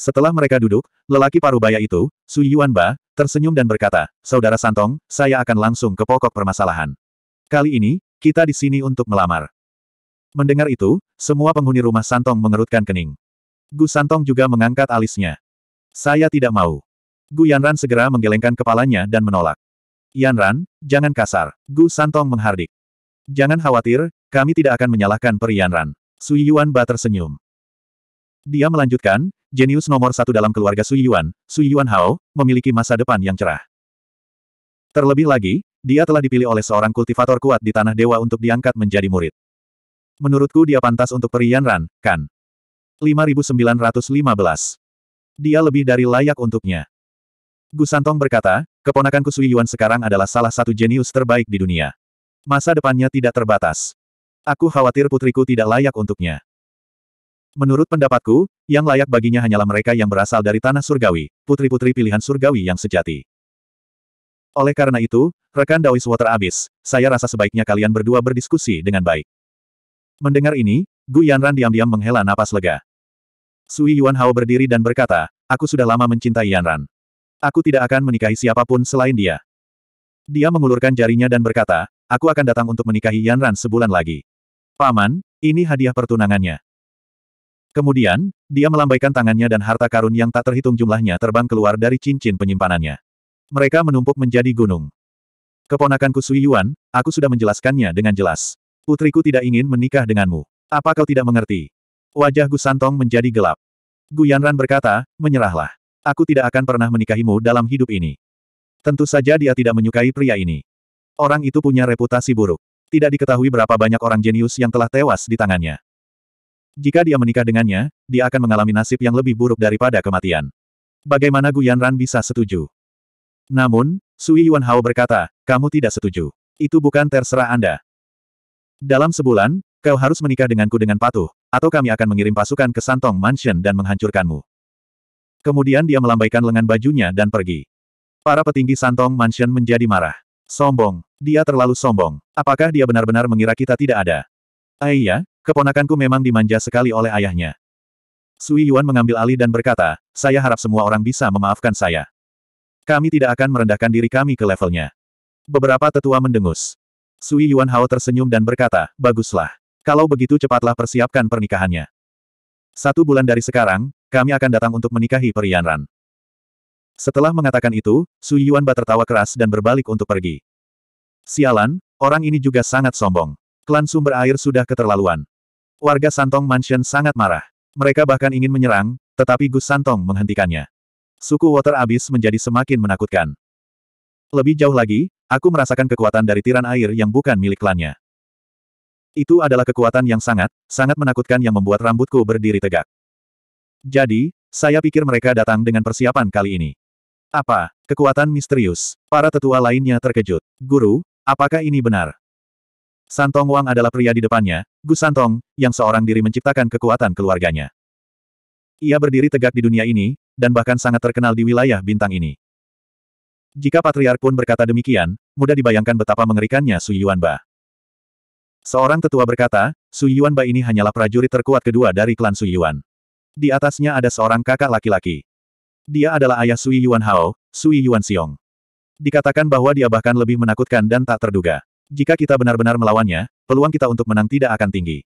Setelah mereka duduk, lelaki parubaya itu, Suyuan Ba, tersenyum dan berkata, Saudara Santong, saya akan langsung ke pokok permasalahan. Kali ini, kita di sini untuk melamar. Mendengar itu, semua penghuni rumah Santong mengerutkan kening. Gu Santong juga mengangkat alisnya. Saya tidak mau. Gu Yanran segera menggelengkan kepalanya dan menolak. Yanran, jangan kasar. Gu Santong menghardik. Jangan khawatir, kami tidak akan menyalahkan Peri Yanran. Sui Yuan Ba tersenyum. Dia melanjutkan, jenius nomor satu dalam keluarga Sui Yuan, Sui Yuan Hao, memiliki masa depan yang cerah. Terlebih lagi, dia telah dipilih oleh seorang kultivator kuat di Tanah Dewa untuk diangkat menjadi murid. Menurutku dia pantas untuk perian Ran, kan? 5915. Dia lebih dari layak untuknya. Gusantong berkata, keponakanku Sui Yuan sekarang adalah salah satu jenius terbaik di dunia. Masa depannya tidak terbatas. Aku khawatir putriku tidak layak untuknya. Menurut pendapatku, yang layak baginya hanyalah mereka yang berasal dari tanah surgawi, putri-putri pilihan surgawi yang sejati. Oleh karena itu, rekan Daois Water abis, saya rasa sebaiknya kalian berdua berdiskusi dengan baik. Mendengar ini, Gu Yanran diam-diam menghela napas lega. Sui Yuan Hao berdiri dan berkata, aku sudah lama mencintai Yanran. Aku tidak akan menikahi siapapun selain dia. Dia mengulurkan jarinya dan berkata, aku akan datang untuk menikahi Yanran sebulan lagi. Paman, ini hadiah pertunangannya. Kemudian, dia melambaikan tangannya dan harta karun yang tak terhitung jumlahnya terbang keluar dari cincin penyimpanannya. Mereka menumpuk menjadi gunung. Keponakanku Sui Yuan, aku sudah menjelaskannya dengan jelas. Putriku tidak ingin menikah denganmu. Apa kau tidak mengerti? Wajah Gu Santong menjadi gelap. Gu Yanran berkata, menyerahlah. Aku tidak akan pernah menikahimu dalam hidup ini. Tentu saja dia tidak menyukai pria ini. Orang itu punya reputasi buruk. Tidak diketahui berapa banyak orang jenius yang telah tewas di tangannya. Jika dia menikah dengannya, dia akan mengalami nasib yang lebih buruk daripada kematian. Bagaimana Gu Yanran bisa setuju? Namun, Sui Yuan Hao berkata, kamu tidak setuju. Itu bukan terserah Anda. Dalam sebulan, kau harus menikah denganku dengan patuh, atau kami akan mengirim pasukan ke Santong Mansion dan menghancurkanmu. Kemudian dia melambaikan lengan bajunya dan pergi. Para petinggi Santong Mansion menjadi marah. Sombong. Dia terlalu sombong. Apakah dia benar-benar mengira kita tidak ada? Aiyah, eh, keponakanku memang dimanja sekali oleh ayahnya. Sui Yuan mengambil alih dan berkata, saya harap semua orang bisa memaafkan saya. Kami tidak akan merendahkan diri kami ke levelnya. Beberapa tetua mendengus. Sui Yuan Hao tersenyum dan berkata, baguslah. Kalau begitu cepatlah persiapkan pernikahannya. Satu bulan dari sekarang, kami akan datang untuk menikahi Perian Ran. Setelah mengatakan itu, Sui Yuan Ba tertawa keras dan berbalik untuk pergi. Sialan, orang ini juga sangat sombong. Klan sumber air sudah keterlaluan. Warga Santong Mansion sangat marah. Mereka bahkan ingin menyerang, tetapi Gus Santong menghentikannya. Suku Water Abyss menjadi semakin menakutkan. Lebih jauh lagi, Aku merasakan kekuatan dari tiran air yang bukan milik klannya. Itu adalah kekuatan yang sangat, sangat menakutkan yang membuat rambutku berdiri tegak. Jadi, saya pikir mereka datang dengan persiapan kali ini. Apa? Kekuatan misterius. Para tetua lainnya terkejut. Guru, apakah ini benar? Santong Wang adalah pria di depannya, Gus Santong, yang seorang diri menciptakan kekuatan keluarganya. Ia berdiri tegak di dunia ini, dan bahkan sangat terkenal di wilayah bintang ini. Jika Patriark pun berkata demikian, mudah dibayangkan betapa mengerikannya Su Yuanba. Seorang tetua berkata, Su Yuanba ini hanyalah prajurit terkuat kedua dari klan Su Yuan. Di atasnya ada seorang kakak laki-laki. Dia adalah ayah Sui Yuan Hao, Sui Yuan Xiong. Dikatakan bahwa dia bahkan lebih menakutkan dan tak terduga. Jika kita benar-benar melawannya, peluang kita untuk menang tidak akan tinggi.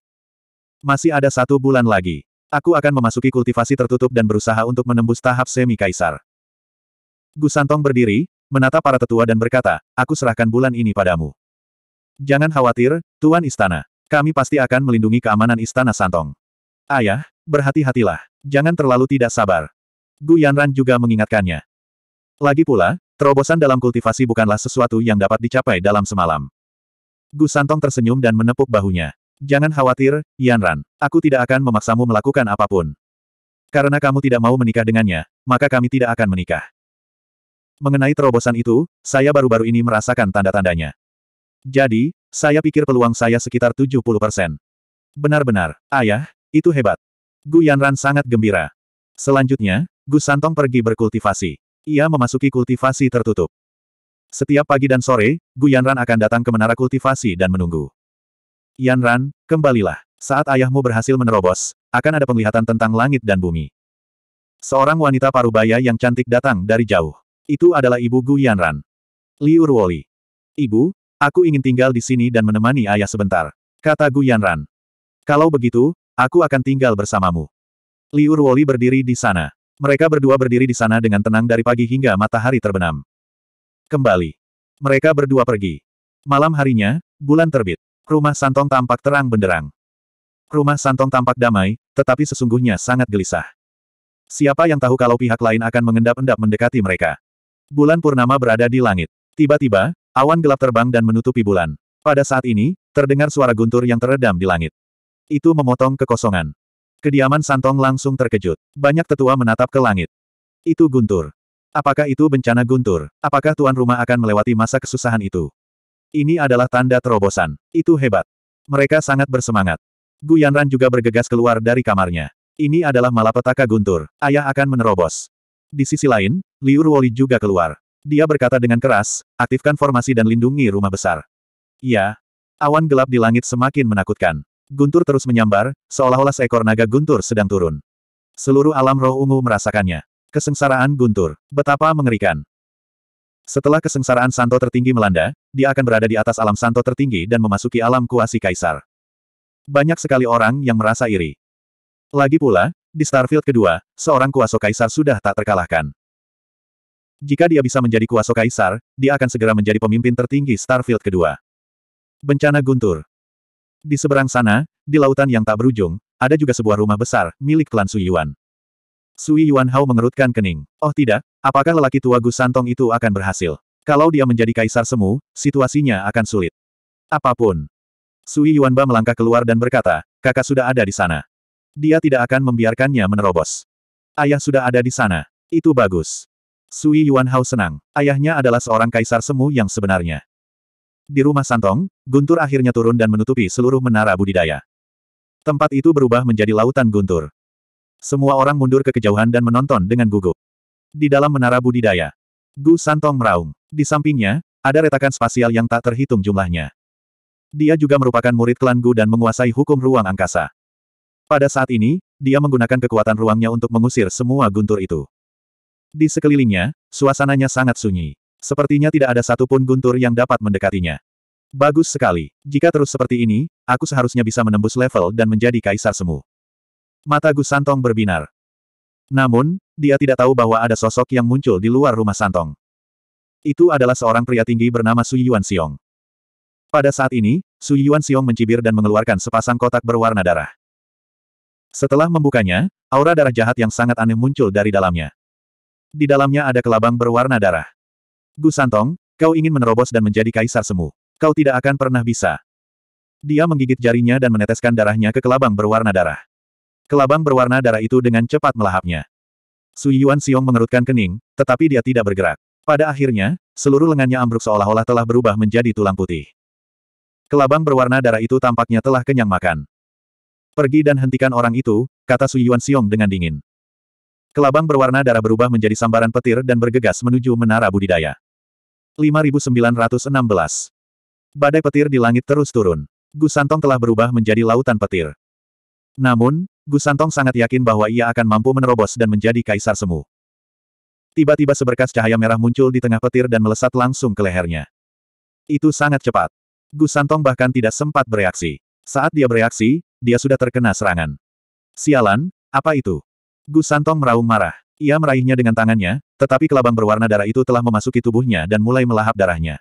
Masih ada satu bulan lagi. Aku akan memasuki kultivasi tertutup dan berusaha untuk menembus tahap semi kaisar. Gusantong berdiri, menatap para tetua dan berkata, aku serahkan bulan ini padamu. Jangan khawatir, Tuan Istana. Kami pasti akan melindungi keamanan Istana Santong. Ayah, berhati-hatilah. Jangan terlalu tidak sabar. Gu Yanran juga mengingatkannya. Lagi pula, terobosan dalam kultivasi bukanlah sesuatu yang dapat dicapai dalam semalam. Gu Santong tersenyum dan menepuk bahunya. Jangan khawatir, Yanran. Aku tidak akan memaksamu melakukan apapun. Karena kamu tidak mau menikah dengannya, maka kami tidak akan menikah. Mengenai terobosan itu, saya baru-baru ini merasakan tanda-tandanya. Jadi, saya pikir peluang saya sekitar 70 persen. Benar-benar, ayah, itu hebat. Gu Yanran sangat gembira. Selanjutnya, Gu Santong pergi berkultivasi. Ia memasuki kultivasi tertutup. Setiap pagi dan sore, Gu Yanran akan datang ke menara kultivasi dan menunggu. Yanran, kembalilah. Saat ayahmu berhasil menerobos, akan ada penglihatan tentang langit dan bumi. Seorang wanita parubaya yang cantik datang dari jauh. Itu adalah ibu Gu Yanran. Liu Ruoli. Ibu, aku ingin tinggal di sini dan menemani ayah sebentar. Kata Gu Yanran. Kalau begitu, aku akan tinggal bersamamu. Liu Ruoli berdiri di sana. Mereka berdua berdiri di sana dengan tenang dari pagi hingga matahari terbenam. Kembali. Mereka berdua pergi. Malam harinya, bulan terbit. Rumah Santong tampak terang benderang. Rumah Santong tampak damai, tetapi sesungguhnya sangat gelisah. Siapa yang tahu kalau pihak lain akan mengendap-endap mendekati mereka? Bulan purnama berada di langit. Tiba-tiba, awan gelap terbang dan menutupi bulan. Pada saat ini, terdengar suara guntur yang teredam di langit. Itu memotong kekosongan. Kediaman Santong langsung terkejut. Banyak tetua menatap ke langit. Itu guntur. Apakah itu bencana guntur? Apakah tuan rumah akan melewati masa kesusahan itu? Ini adalah tanda terobosan. Itu hebat. Mereka sangat bersemangat. Gu Yanran juga bergegas keluar dari kamarnya. Ini adalah malapetaka guntur. Ayah akan menerobos. Di sisi lain, Liu Ruoli juga keluar. Dia berkata dengan keras, aktifkan formasi dan lindungi rumah besar. Ya, Awan gelap di langit semakin menakutkan. Guntur terus menyambar, seolah-olah seekor naga guntur sedang turun. Seluruh alam roh ungu merasakannya. Kesengsaraan guntur. Betapa mengerikan. Setelah kesengsaraan santo tertinggi melanda, dia akan berada di atas alam santo tertinggi dan memasuki alam kuasi kaisar. Banyak sekali orang yang merasa iri. Lagi pula, di Starfield kedua, seorang Kuasa kaisar sudah tak terkalahkan. Jika dia bisa menjadi Kuasa kaisar, dia akan segera menjadi pemimpin tertinggi Starfield kedua. Bencana Guntur Di seberang sana, di lautan yang tak berujung, ada juga sebuah rumah besar, milik klan Suyuan. Sui Yuan Hao mengerutkan kening. Oh tidak, apakah lelaki tua Gusantong Santong itu akan berhasil? Kalau dia menjadi kaisar semu, situasinya akan sulit. Apapun. Sui Yuan Ba melangkah keluar dan berkata, kakak sudah ada di sana. Dia tidak akan membiarkannya menerobos. Ayah sudah ada di sana. Itu bagus. Sui Yuan Hao senang. Ayahnya adalah seorang kaisar semu yang sebenarnya. Di rumah Santong, Guntur akhirnya turun dan menutupi seluruh menara budidaya. Tempat itu berubah menjadi lautan Guntur. Semua orang mundur ke kejauhan dan menonton dengan gugup. Di dalam menara budidaya, Gu Santong meraung. Di sampingnya, ada retakan spasial yang tak terhitung jumlahnya. Dia juga merupakan murid klan Gu dan menguasai hukum ruang angkasa. Pada saat ini, dia menggunakan kekuatan ruangnya untuk mengusir semua guntur itu. Di sekelilingnya, suasananya sangat sunyi. Sepertinya tidak ada satupun guntur yang dapat mendekatinya. Bagus sekali. Jika terus seperti ini, aku seharusnya bisa menembus level dan menjadi kaisar semu. Mata Gus Santong berbinar. Namun, dia tidak tahu bahwa ada sosok yang muncul di luar rumah Santong. Itu adalah seorang pria tinggi bernama Su Yuan Xiong. Pada saat ini, Su Yuan Xiong mencibir dan mengeluarkan sepasang kotak berwarna darah. Setelah membukanya, aura darah jahat yang sangat aneh muncul dari dalamnya. Di dalamnya ada kelabang berwarna darah. Gu Santong, kau ingin menerobos dan menjadi kaisar semu. Kau tidak akan pernah bisa. Dia menggigit jarinya dan meneteskan darahnya ke kelabang berwarna darah. Kelabang berwarna darah itu dengan cepat melahapnya. Su Yuan Xiong mengerutkan kening, tetapi dia tidak bergerak. Pada akhirnya, seluruh lengannya ambruk seolah-olah telah berubah menjadi tulang putih. Kelabang berwarna darah itu tampaknya telah kenyang makan. Pergi dan hentikan orang itu, kata Su Yuan Xiong dengan dingin. Kelabang berwarna darah berubah menjadi sambaran petir dan bergegas menuju menara budidaya. 5916 Badai petir di langit terus turun. Gusantong telah berubah menjadi lautan petir. Namun, Gusantong sangat yakin bahwa ia akan mampu menerobos dan menjadi kaisar semu. Tiba-tiba seberkas cahaya merah muncul di tengah petir dan melesat langsung ke lehernya. Itu sangat cepat. Gusantong bahkan tidak sempat bereaksi. Saat dia bereaksi, dia sudah terkena serangan. Sialan, apa itu? Gu Santong meraung marah. Ia meraihnya dengan tangannya, tetapi kelabang berwarna darah itu telah memasuki tubuhnya dan mulai melahap darahnya.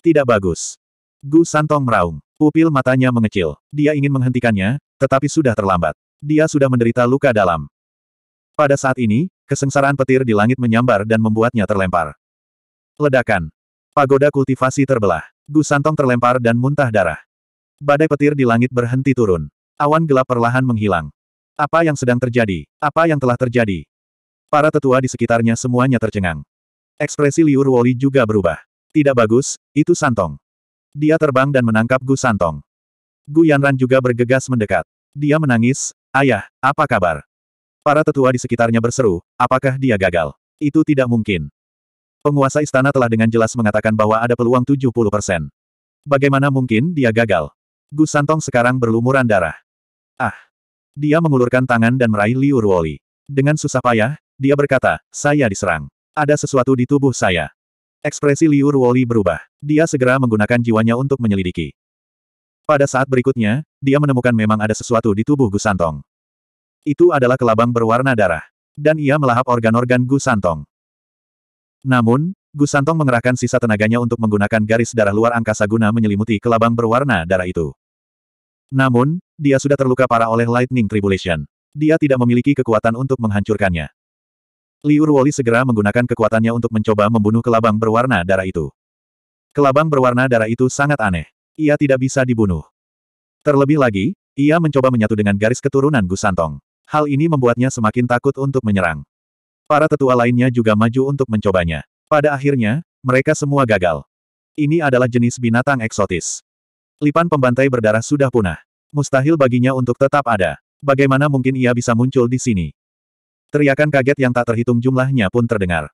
Tidak bagus. Gu Santong meraung. Pupil matanya mengecil. Dia ingin menghentikannya, tetapi sudah terlambat. Dia sudah menderita luka dalam. Pada saat ini, kesengsaraan petir di langit menyambar dan membuatnya terlempar. Ledakan. Pagoda kultivasi terbelah. Gu Santong terlempar dan muntah darah. Badai petir di langit berhenti turun. Awan gelap perlahan menghilang. Apa yang sedang terjadi? Apa yang telah terjadi? Para tetua di sekitarnya semuanya tercengang. Ekspresi Liur Woli juga berubah. Tidak bagus, itu Santong. Dia terbang dan menangkap Gu Santong. Gu Yanran juga bergegas mendekat. Dia menangis, Ayah, apa kabar? Para tetua di sekitarnya berseru, apakah dia gagal? Itu tidak mungkin. Penguasa istana telah dengan jelas mengatakan bahwa ada peluang 70%. Bagaimana mungkin dia gagal? Gu Santong sekarang berlumuran darah. Ah! Dia mengulurkan tangan dan meraih Liu Ruoli. Dengan susah payah, dia berkata, saya diserang. Ada sesuatu di tubuh saya. Ekspresi Liu Ruoli berubah. Dia segera menggunakan jiwanya untuk menyelidiki. Pada saat berikutnya, dia menemukan memang ada sesuatu di tubuh Gu Santong. Itu adalah kelabang berwarna darah. Dan ia melahap organ-organ Gu Santong. Namun, Gu Santong mengerahkan sisa tenaganya untuk menggunakan garis darah luar angkasa guna menyelimuti kelabang berwarna darah itu. Namun, dia sudah terluka parah oleh Lightning Tribulation. Dia tidak memiliki kekuatan untuk menghancurkannya. Liur Woli segera menggunakan kekuatannya untuk mencoba membunuh kelabang berwarna darah itu. Kelabang berwarna darah itu sangat aneh. Ia tidak bisa dibunuh. Terlebih lagi, ia mencoba menyatu dengan garis keturunan Gusantong. Hal ini membuatnya semakin takut untuk menyerang. Para tetua lainnya juga maju untuk mencobanya. Pada akhirnya, mereka semua gagal. Ini adalah jenis binatang eksotis. Lipan pembantai berdarah sudah punah. Mustahil baginya untuk tetap ada. Bagaimana mungkin ia bisa muncul di sini? Teriakan kaget yang tak terhitung jumlahnya pun terdengar.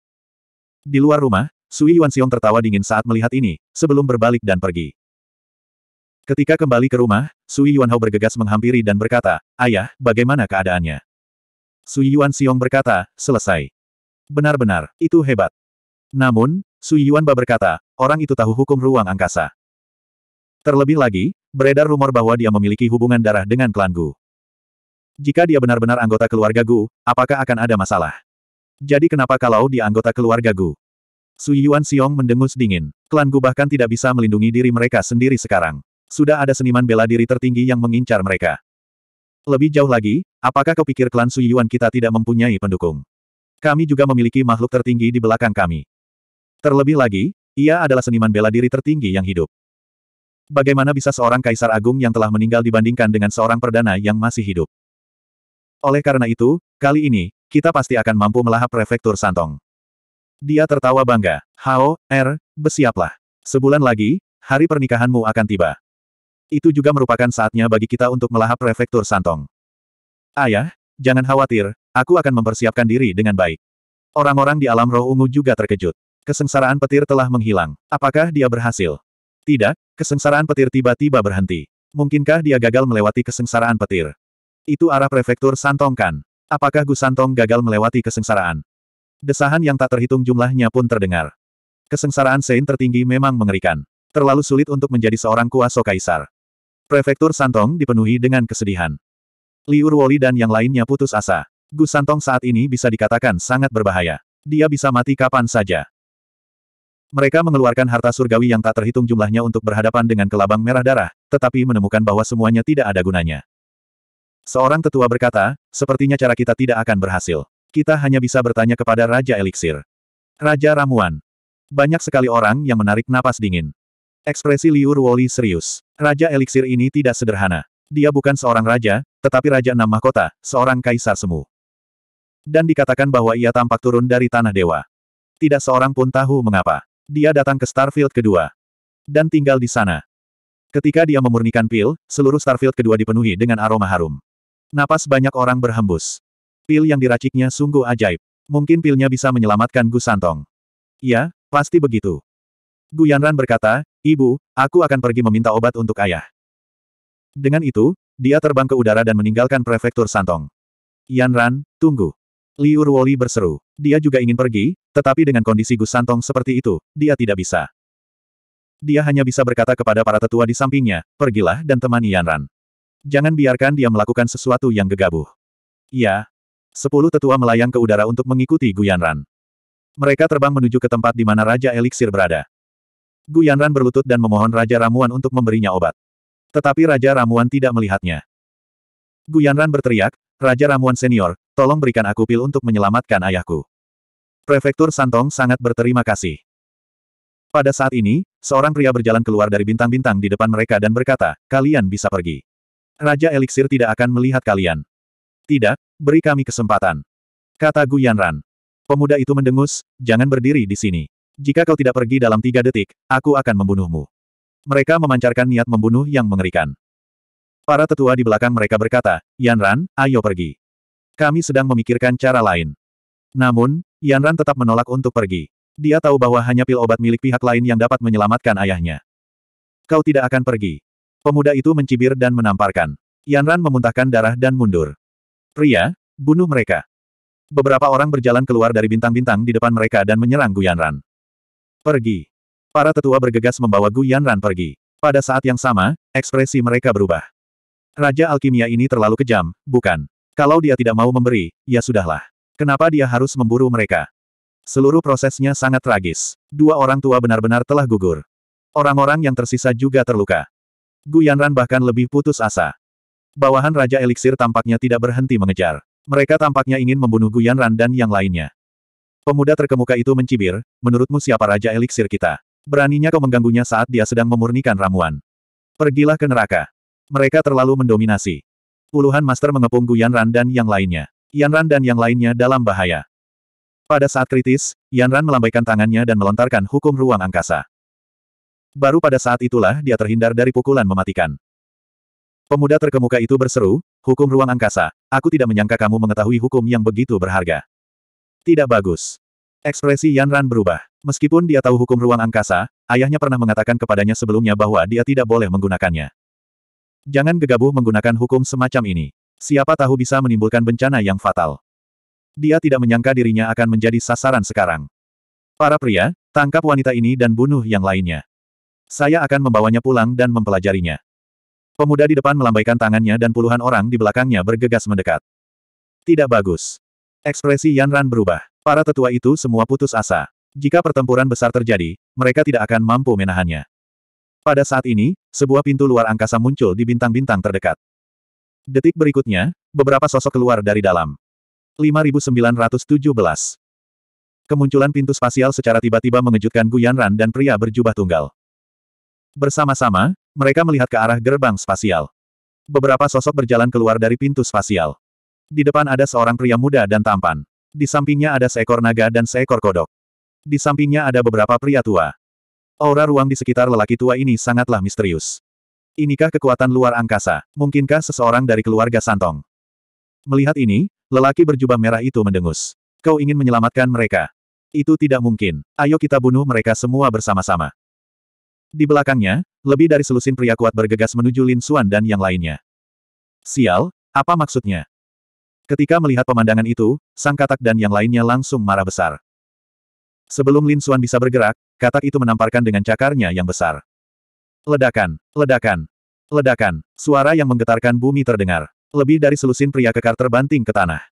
Di luar rumah, Sui yuan xiong tertawa dingin saat melihat ini, sebelum berbalik dan pergi. Ketika kembali ke rumah, Sui yuan Hao bergegas menghampiri dan berkata, Ayah, bagaimana keadaannya? Sui yuan xiong berkata, selesai. Benar-benar, itu hebat. Namun, Sui yuan ba berkata, orang itu tahu hukum ruang angkasa. Terlebih lagi, beredar rumor bahwa dia memiliki hubungan darah dengan klan Gu. Jika dia benar-benar anggota keluarga Gu, apakah akan ada masalah? Jadi kenapa kalau dia anggota keluarga Gu? Su Yuan Xiong mendengus dingin. Klan Gu bahkan tidak bisa melindungi diri mereka sendiri sekarang. Sudah ada seniman bela diri tertinggi yang mengincar mereka. Lebih jauh lagi, apakah kau pikir klan Su Yuan kita tidak mempunyai pendukung? Kami juga memiliki makhluk tertinggi di belakang kami. Terlebih lagi, ia adalah seniman bela diri tertinggi yang hidup. Bagaimana bisa seorang kaisar agung yang telah meninggal dibandingkan dengan seorang perdana yang masih hidup? Oleh karena itu, kali ini, kita pasti akan mampu melahap prefektur Santong. Dia tertawa bangga. Hao, Er, bersiaplah. Sebulan lagi, hari pernikahanmu akan tiba. Itu juga merupakan saatnya bagi kita untuk melahap prefektur Santong. Ayah, jangan khawatir, aku akan mempersiapkan diri dengan baik. Orang-orang di alam roh ungu juga terkejut. Kesengsaraan petir telah menghilang. Apakah dia berhasil? Tidak, kesengsaraan petir tiba-tiba berhenti. Mungkinkah dia gagal melewati kesengsaraan petir? Itu arah prefektur Santong kan? Apakah Gu Santong gagal melewati kesengsaraan? Desahan yang tak terhitung jumlahnya pun terdengar. Kesengsaraan Sein tertinggi memang mengerikan. Terlalu sulit untuk menjadi seorang kuasa kaisar. Prefektur Santong dipenuhi dengan kesedihan. Liur Woli dan yang lainnya putus asa. Gu Santong saat ini bisa dikatakan sangat berbahaya. Dia bisa mati kapan saja. Mereka mengeluarkan harta surgawi yang tak terhitung jumlahnya untuk berhadapan dengan kelabang merah darah, tetapi menemukan bahwa semuanya tidak ada gunanya. Seorang tetua berkata, sepertinya cara kita tidak akan berhasil. Kita hanya bisa bertanya kepada Raja Eliksir. Raja Ramuan. Banyak sekali orang yang menarik napas dingin. Ekspresi Liu Ruoli serius. Raja Eliksir ini tidak sederhana. Dia bukan seorang raja, tetapi Raja Enam Mahkota, seorang kaisar semu. Dan dikatakan bahwa ia tampak turun dari tanah dewa. Tidak seorang pun tahu mengapa dia datang ke Starfield kedua. Dan tinggal di sana. Ketika dia memurnikan pil, seluruh Starfield kedua dipenuhi dengan aroma harum. Napas banyak orang berhembus. Pil yang diraciknya sungguh ajaib. Mungkin pilnya bisa menyelamatkan Gu Santong. Ya, pasti begitu. Gu Yanran berkata, Ibu, aku akan pergi meminta obat untuk ayah. Dengan itu, dia terbang ke udara dan meninggalkan prefektur Santong. Yanran, tunggu. Liu Ruoli berseru. Dia juga ingin pergi, tetapi dengan kondisi Gus Santong seperti itu, dia tidak bisa. Dia hanya bisa berkata kepada para tetua di sampingnya, pergilah dan temani Yanran. Jangan biarkan dia melakukan sesuatu yang gegabah. Ya. Sepuluh tetua melayang ke udara untuk mengikuti Gu Guyanran. Mereka terbang menuju ke tempat di mana Raja Eliksir berada. Gu Guyanran berlutut dan memohon Raja Ramuan untuk memberinya obat. Tetapi Raja Ramuan tidak melihatnya. Gu Guyanran berteriak, Raja Ramuan Senior, tolong berikan aku pil untuk menyelamatkan ayahku. Prefektur Santong sangat berterima kasih. Pada saat ini, seorang pria berjalan keluar dari bintang-bintang di depan mereka dan berkata, kalian bisa pergi. Raja Eliksir tidak akan melihat kalian. Tidak, beri kami kesempatan. Kata Gu Yanran. Pemuda itu mendengus, jangan berdiri di sini. Jika kau tidak pergi dalam tiga detik, aku akan membunuhmu. Mereka memancarkan niat membunuh yang mengerikan. Para tetua di belakang mereka berkata, Yanran, ayo pergi. Kami sedang memikirkan cara lain. Namun, Yan Ran tetap menolak untuk pergi. Dia tahu bahwa hanya pil obat milik pihak lain yang dapat menyelamatkan ayahnya. Kau tidak akan pergi. Pemuda itu mencibir dan menamparkan. Yan Ran memuntahkan darah dan mundur. Pria, bunuh mereka. Beberapa orang berjalan keluar dari bintang-bintang di depan mereka dan menyerang Yan Ran. Pergi. Para tetua bergegas membawa Yan Ran pergi. Pada saat yang sama, ekspresi mereka berubah. Raja alkimia ini terlalu kejam, bukan? Kalau dia tidak mau memberi, ya sudahlah. Kenapa dia harus memburu mereka? Seluruh prosesnya sangat tragis. Dua orang tua benar-benar telah gugur. Orang-orang yang tersisa juga terluka. Gu Yanran bahkan lebih putus asa. Bawahan Raja Eliksir tampaknya tidak berhenti mengejar. Mereka tampaknya ingin membunuh Gu Yanran dan yang lainnya. Pemuda terkemuka itu mencibir, menurutmu siapa Raja Eliksir kita? Beraninya kau mengganggunya saat dia sedang memurnikan ramuan. Pergilah ke neraka. Mereka terlalu mendominasi. Puluhan master mengepung Gu Yanran dan yang lainnya. Yanran dan yang lainnya dalam bahaya. Pada saat kritis, Yanran melambaikan tangannya dan melontarkan hukum ruang angkasa. Baru pada saat itulah dia terhindar dari pukulan mematikan. Pemuda terkemuka itu berseru, hukum ruang angkasa, aku tidak menyangka kamu mengetahui hukum yang begitu berharga. Tidak bagus. Ekspresi Yanran berubah. Meskipun dia tahu hukum ruang angkasa, ayahnya pernah mengatakan kepadanya sebelumnya bahwa dia tidak boleh menggunakannya. Jangan gegabah menggunakan hukum semacam ini. Siapa tahu bisa menimbulkan bencana yang fatal. Dia tidak menyangka dirinya akan menjadi sasaran sekarang. Para pria, tangkap wanita ini dan bunuh yang lainnya. Saya akan membawanya pulang dan mempelajarinya. Pemuda di depan melambaikan tangannya dan puluhan orang di belakangnya bergegas mendekat. Tidak bagus. Ekspresi Yanran berubah. Para tetua itu semua putus asa. Jika pertempuran besar terjadi, mereka tidak akan mampu menahannya. Pada saat ini, sebuah pintu luar angkasa muncul di bintang-bintang terdekat. Detik berikutnya, beberapa sosok keluar dari dalam. 5917 Kemunculan pintu spasial secara tiba-tiba mengejutkan Gu Yanran dan pria berjubah tunggal. Bersama-sama, mereka melihat ke arah gerbang spasial. Beberapa sosok berjalan keluar dari pintu spasial. Di depan ada seorang pria muda dan tampan. Di sampingnya ada seekor naga dan seekor kodok. Di sampingnya ada beberapa pria tua. Aura ruang di sekitar lelaki tua ini sangatlah misterius. Inikah kekuatan luar angkasa? Mungkinkah seseorang dari keluarga Santong? Melihat ini, lelaki berjubah merah itu mendengus. Kau ingin menyelamatkan mereka. Itu tidak mungkin. Ayo kita bunuh mereka semua bersama-sama. Di belakangnya, lebih dari selusin pria kuat bergegas menuju Lin Xuan dan yang lainnya. Sial, apa maksudnya? Ketika melihat pemandangan itu, sang katak dan yang lainnya langsung marah besar. Sebelum Lin Xuan bisa bergerak, katak itu menamparkan dengan cakarnya yang besar. Ledakan, ledakan, ledakan, suara yang menggetarkan bumi terdengar. Lebih dari selusin pria kekar terbanting ke tanah.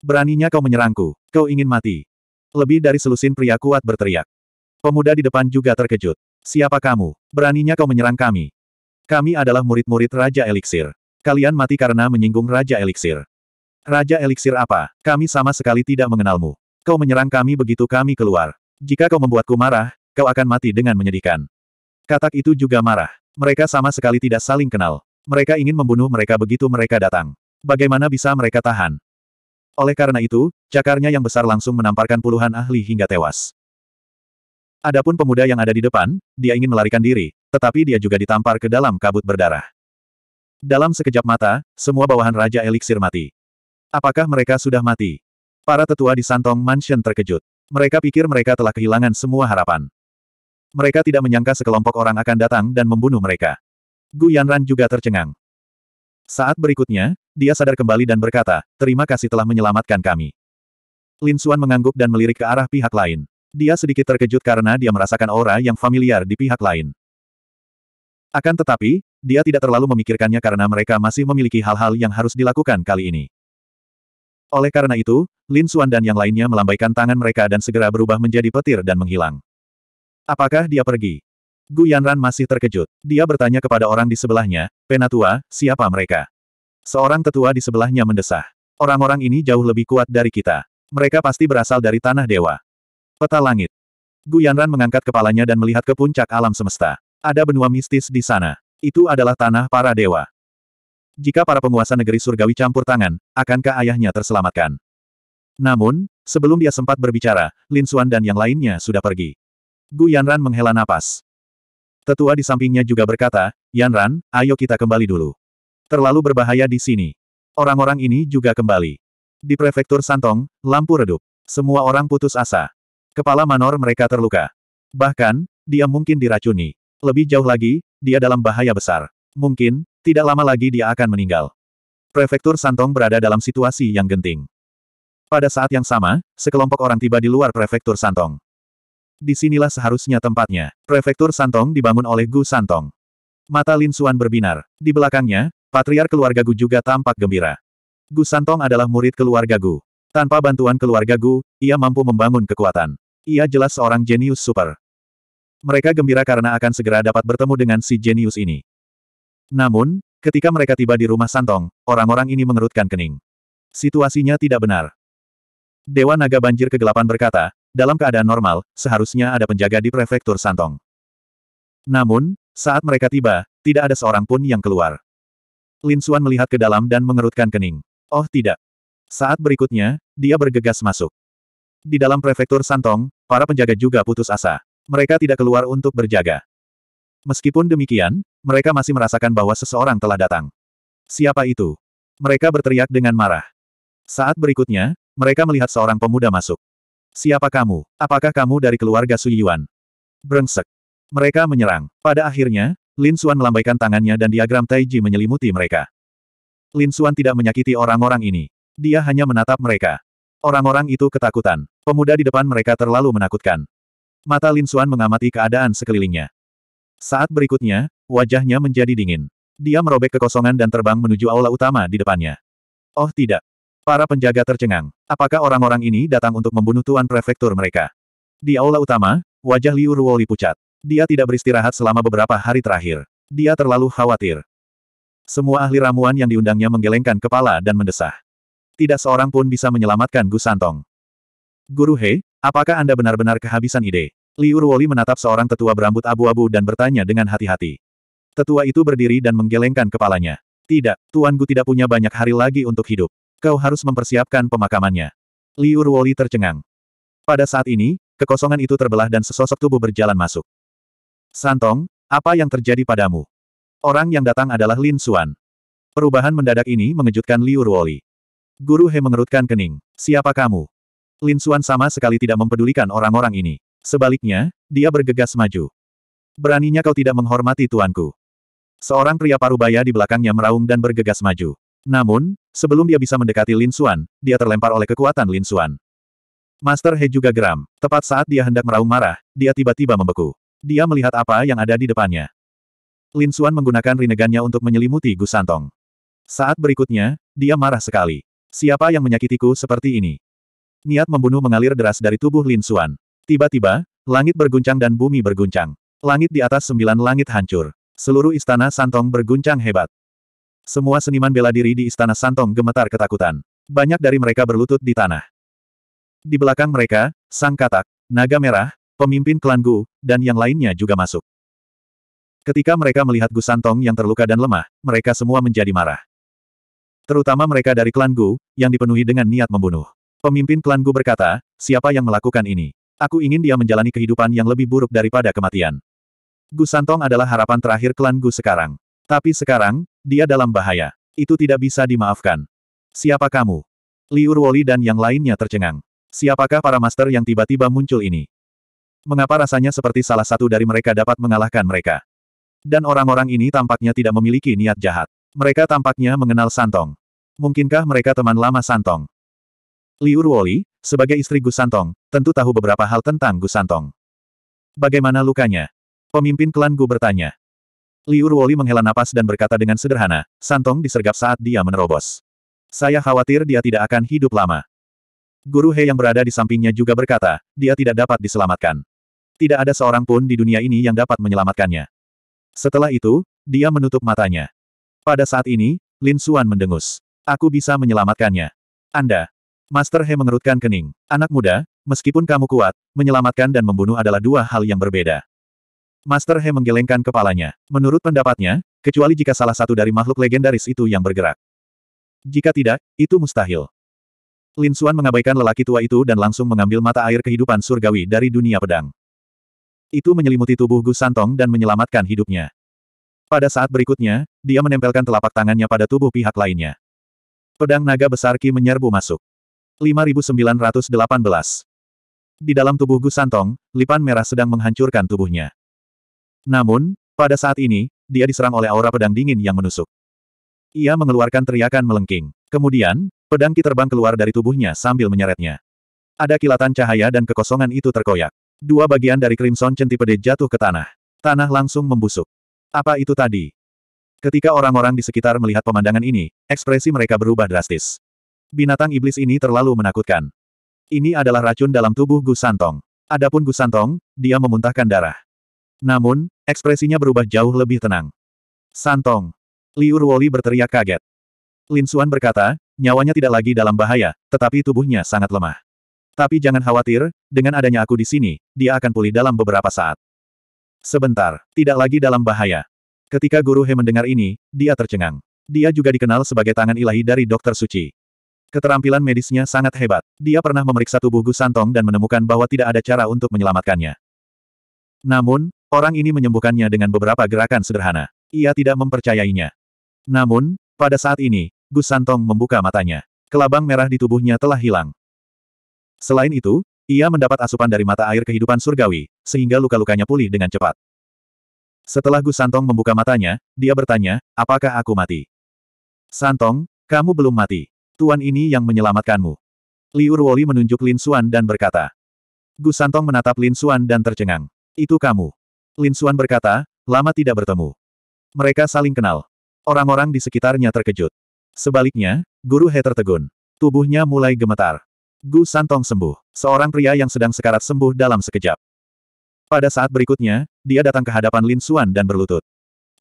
Beraninya kau menyerangku, kau ingin mati. Lebih dari selusin pria kuat berteriak. Pemuda di depan juga terkejut. Siapa kamu? Beraninya kau menyerang kami. Kami adalah murid-murid Raja Eliksir. Kalian mati karena menyinggung Raja Eliksir. Raja Eliksir apa? Kami sama sekali tidak mengenalmu. Kau menyerang kami begitu kami keluar. Jika kau membuatku marah, kau akan mati dengan menyedihkan. Katak itu juga marah. Mereka sama sekali tidak saling kenal. Mereka ingin membunuh mereka begitu mereka datang. Bagaimana bisa mereka tahan? Oleh karena itu, cakarnya yang besar langsung menamparkan puluhan ahli hingga tewas. Adapun pemuda yang ada di depan, dia ingin melarikan diri, tetapi dia juga ditampar ke dalam kabut berdarah. Dalam sekejap mata, semua bawahan Raja Eliksir mati. Apakah mereka sudah mati? Para tetua di Santong Mansion terkejut. Mereka pikir mereka telah kehilangan semua harapan. Mereka tidak menyangka sekelompok orang akan datang dan membunuh mereka. Gu Yanran juga tercengang. Saat berikutnya, dia sadar kembali dan berkata, terima kasih telah menyelamatkan kami. Lin Xuan mengangguk dan melirik ke arah pihak lain. Dia sedikit terkejut karena dia merasakan aura yang familiar di pihak lain. Akan tetapi, dia tidak terlalu memikirkannya karena mereka masih memiliki hal-hal yang harus dilakukan kali ini. Oleh karena itu, Lin Xuan dan yang lainnya melambaikan tangan mereka dan segera berubah menjadi petir dan menghilang. Apakah dia pergi? Gu Yanran masih terkejut. Dia bertanya kepada orang di sebelahnya, Penatua, siapa mereka? Seorang tetua di sebelahnya mendesah. Orang-orang ini jauh lebih kuat dari kita. Mereka pasti berasal dari tanah dewa. Peta langit. Gu Yanran mengangkat kepalanya dan melihat ke puncak alam semesta. Ada benua mistis di sana. Itu adalah tanah para dewa. Jika para penguasa negeri surgawi campur tangan, akankah ayahnya terselamatkan? Namun, sebelum dia sempat berbicara, Lin Suan dan yang lainnya sudah pergi. Gu Yanran menghela napas. Tetua di sampingnya juga berkata, Yanran, ayo kita kembali dulu. Terlalu berbahaya di sini. Orang-orang ini juga kembali. Di prefektur Santong, lampu redup. Semua orang putus asa. Kepala manor mereka terluka. Bahkan, dia mungkin diracuni. Lebih jauh lagi, dia dalam bahaya besar. Mungkin, tidak lama lagi dia akan meninggal. Prefektur Santong berada dalam situasi yang genting. Pada saat yang sama, sekelompok orang tiba di luar prefektur Santong. Disinilah seharusnya tempatnya. Prefektur Santong dibangun oleh Gu Santong. Mata Lin Suan berbinar. Di belakangnya, patriar keluarga Gu juga tampak gembira. Gu Santong adalah murid keluarga Gu. Tanpa bantuan keluarga Gu, ia mampu membangun kekuatan. Ia jelas seorang jenius super. Mereka gembira karena akan segera dapat bertemu dengan si jenius ini. Namun, ketika mereka tiba di rumah Santong, orang-orang ini mengerutkan kening. Situasinya tidak benar. Dewa Naga Banjir Kegelapan berkata, dalam keadaan normal, seharusnya ada penjaga di prefektur Santong. Namun, saat mereka tiba, tidak ada seorang pun yang keluar. Lin Xuan melihat ke dalam dan mengerutkan kening. Oh tidak. Saat berikutnya, dia bergegas masuk. Di dalam prefektur Santong, para penjaga juga putus asa. Mereka tidak keluar untuk berjaga. Meskipun demikian, mereka masih merasakan bahwa seseorang telah datang. Siapa itu? Mereka berteriak dengan marah. Saat berikutnya, mereka melihat seorang pemuda masuk. Siapa kamu? Apakah kamu dari keluarga Sui Yuan? Brengsek. Mereka menyerang. Pada akhirnya, Lin Xuan melambaikan tangannya dan diagram Taiji menyelimuti mereka. Lin Xuan tidak menyakiti orang-orang ini. Dia hanya menatap mereka. Orang-orang itu ketakutan. Pemuda di depan mereka terlalu menakutkan. Mata Lin Xuan mengamati keadaan sekelilingnya. Saat berikutnya, wajahnya menjadi dingin. Dia merobek kekosongan dan terbang menuju aula utama di depannya. Oh tidak, Para penjaga tercengang. Apakah orang-orang ini datang untuk membunuh tuan prefektur mereka? Di aula utama, wajah Liu Ruoli pucat. Dia tidak beristirahat selama beberapa hari terakhir. Dia terlalu khawatir. Semua ahli ramuan yang diundangnya menggelengkan kepala dan mendesah. Tidak seorang pun bisa menyelamatkan Gu Santong. Guru He, apakah Anda benar-benar kehabisan ide? Liu Ruoli menatap seorang tetua berambut abu-abu dan bertanya dengan hati-hati. Tetua itu berdiri dan menggelengkan kepalanya. Tidak, Tuan Gu tidak punya banyak hari lagi untuk hidup. Kau harus mempersiapkan pemakamannya. Liu Ruoli tercengang. Pada saat ini, kekosongan itu terbelah dan sesosok tubuh berjalan masuk. Santong, apa yang terjadi padamu? Orang yang datang adalah Lin Suan. Perubahan mendadak ini mengejutkan Liu Ruoli. Guru He mengerutkan kening. Siapa kamu? Lin Suan sama sekali tidak mempedulikan orang-orang ini. Sebaliknya, dia bergegas maju. Beraninya kau tidak menghormati tuanku. Seorang pria parubaya di belakangnya meraung dan bergegas maju. Namun, sebelum dia bisa mendekati Lin Xuan, dia terlempar oleh kekuatan Lin Xuan. Master He juga geram. Tepat saat dia hendak meraung marah, dia tiba-tiba membeku. Dia melihat apa yang ada di depannya. Lin Xuan menggunakan rinegannya untuk menyelimuti Gu Santong. Saat berikutnya, dia marah sekali. Siapa yang menyakitiku seperti ini? Niat membunuh mengalir deras dari tubuh Lin Xuan. Tiba-tiba, langit berguncang dan bumi berguncang. Langit di atas sembilan langit hancur. Seluruh istana Santong berguncang hebat. Semua seniman bela diri di Istana Santong gemetar ketakutan. Banyak dari mereka berlutut di tanah. Di belakang mereka, Sang Katak, Naga Merah, pemimpin klan Gu, dan yang lainnya juga masuk. Ketika mereka melihat Gu Santong yang terluka dan lemah, mereka semua menjadi marah. Terutama mereka dari klan Gu, yang dipenuhi dengan niat membunuh. Pemimpin klan Gu berkata, siapa yang melakukan ini? Aku ingin dia menjalani kehidupan yang lebih buruk daripada kematian. Gu Santong adalah harapan terakhir klan Gu sekarang. Tapi sekarang, dia dalam bahaya. Itu tidak bisa dimaafkan. Siapa kamu? Liu Ruoli dan yang lainnya tercengang. Siapakah para master yang tiba-tiba muncul ini? Mengapa rasanya seperti salah satu dari mereka dapat mengalahkan mereka? Dan orang-orang ini tampaknya tidak memiliki niat jahat. Mereka tampaknya mengenal Santong. Mungkinkah mereka teman lama Santong? Liu Ruoli, sebagai istri Gus Santong, tentu tahu beberapa hal tentang Gus Santong. Bagaimana lukanya? Pemimpin klan Gu bertanya. Liu Ruoli menghela napas dan berkata dengan sederhana, Santong disergap saat dia menerobos. Saya khawatir dia tidak akan hidup lama. Guru He yang berada di sampingnya juga berkata, dia tidak dapat diselamatkan. Tidak ada seorang pun di dunia ini yang dapat menyelamatkannya. Setelah itu, dia menutup matanya. Pada saat ini, Lin Suan mendengus. Aku bisa menyelamatkannya. Anda. Master He mengerutkan kening. Anak muda, meskipun kamu kuat, menyelamatkan dan membunuh adalah dua hal yang berbeda. Master He menggelengkan kepalanya. Menurut pendapatnya, kecuali jika salah satu dari makhluk legendaris itu yang bergerak. Jika tidak, itu mustahil. Lin Xuan mengabaikan lelaki tua itu dan langsung mengambil mata air kehidupan surgawi dari dunia pedang. Itu menyelimuti tubuh Gu Santong dan menyelamatkan hidupnya. Pada saat berikutnya, dia menempelkan telapak tangannya pada tubuh pihak lainnya. Pedang naga besar Ki menyerbu masuk. 5918 Di dalam tubuh Gu Santong, lipan merah sedang menghancurkan tubuhnya. Namun, pada saat ini, dia diserang oleh aura pedang dingin yang menusuk. Ia mengeluarkan teriakan melengking. Kemudian, pedang Ki terbang keluar dari tubuhnya sambil menyeretnya. Ada kilatan cahaya dan kekosongan itu terkoyak. Dua bagian dari Crimson Centipede jatuh ke tanah. Tanah langsung membusuk. Apa itu tadi? Ketika orang-orang di sekitar melihat pemandangan ini, ekspresi mereka berubah drastis. Binatang iblis ini terlalu menakutkan. Ini adalah racun dalam tubuh Gusantong. Adapun Gusantong, dia memuntahkan darah. Namun, ekspresinya berubah jauh lebih tenang. Santong. Liu Ruoli berteriak kaget. Lin Xuan berkata, nyawanya tidak lagi dalam bahaya, tetapi tubuhnya sangat lemah. Tapi jangan khawatir, dengan adanya aku di sini, dia akan pulih dalam beberapa saat. Sebentar, tidak lagi dalam bahaya. Ketika Guru He mendengar ini, dia tercengang. Dia juga dikenal sebagai tangan ilahi dari dokter suci. Keterampilan medisnya sangat hebat. Dia pernah memeriksa tubuh Gu Santong dan menemukan bahwa tidak ada cara untuk menyelamatkannya. Namun, Orang ini menyembuhkannya dengan beberapa gerakan sederhana. Ia tidak mempercayainya. Namun, pada saat ini, Gus Santong membuka matanya. Kelabang merah di tubuhnya telah hilang. Selain itu, ia mendapat asupan dari mata air kehidupan surgawi, sehingga luka-lukanya pulih dengan cepat. Setelah Gus Santong membuka matanya, dia bertanya, apakah aku mati? Santong, kamu belum mati. Tuan ini yang menyelamatkanmu. Liur Woli menunjuk Lin Suan dan berkata. Gus Santong menatap Lin Suan dan tercengang. Itu kamu. Lin Xuan berkata, lama tidak bertemu. Mereka saling kenal. Orang-orang di sekitarnya terkejut. Sebaliknya, Guru He tertegun. Tubuhnya mulai gemetar. Gu Santong sembuh. Seorang pria yang sedang sekarat sembuh dalam sekejap. Pada saat berikutnya, dia datang ke hadapan Lin Xuan dan berlutut.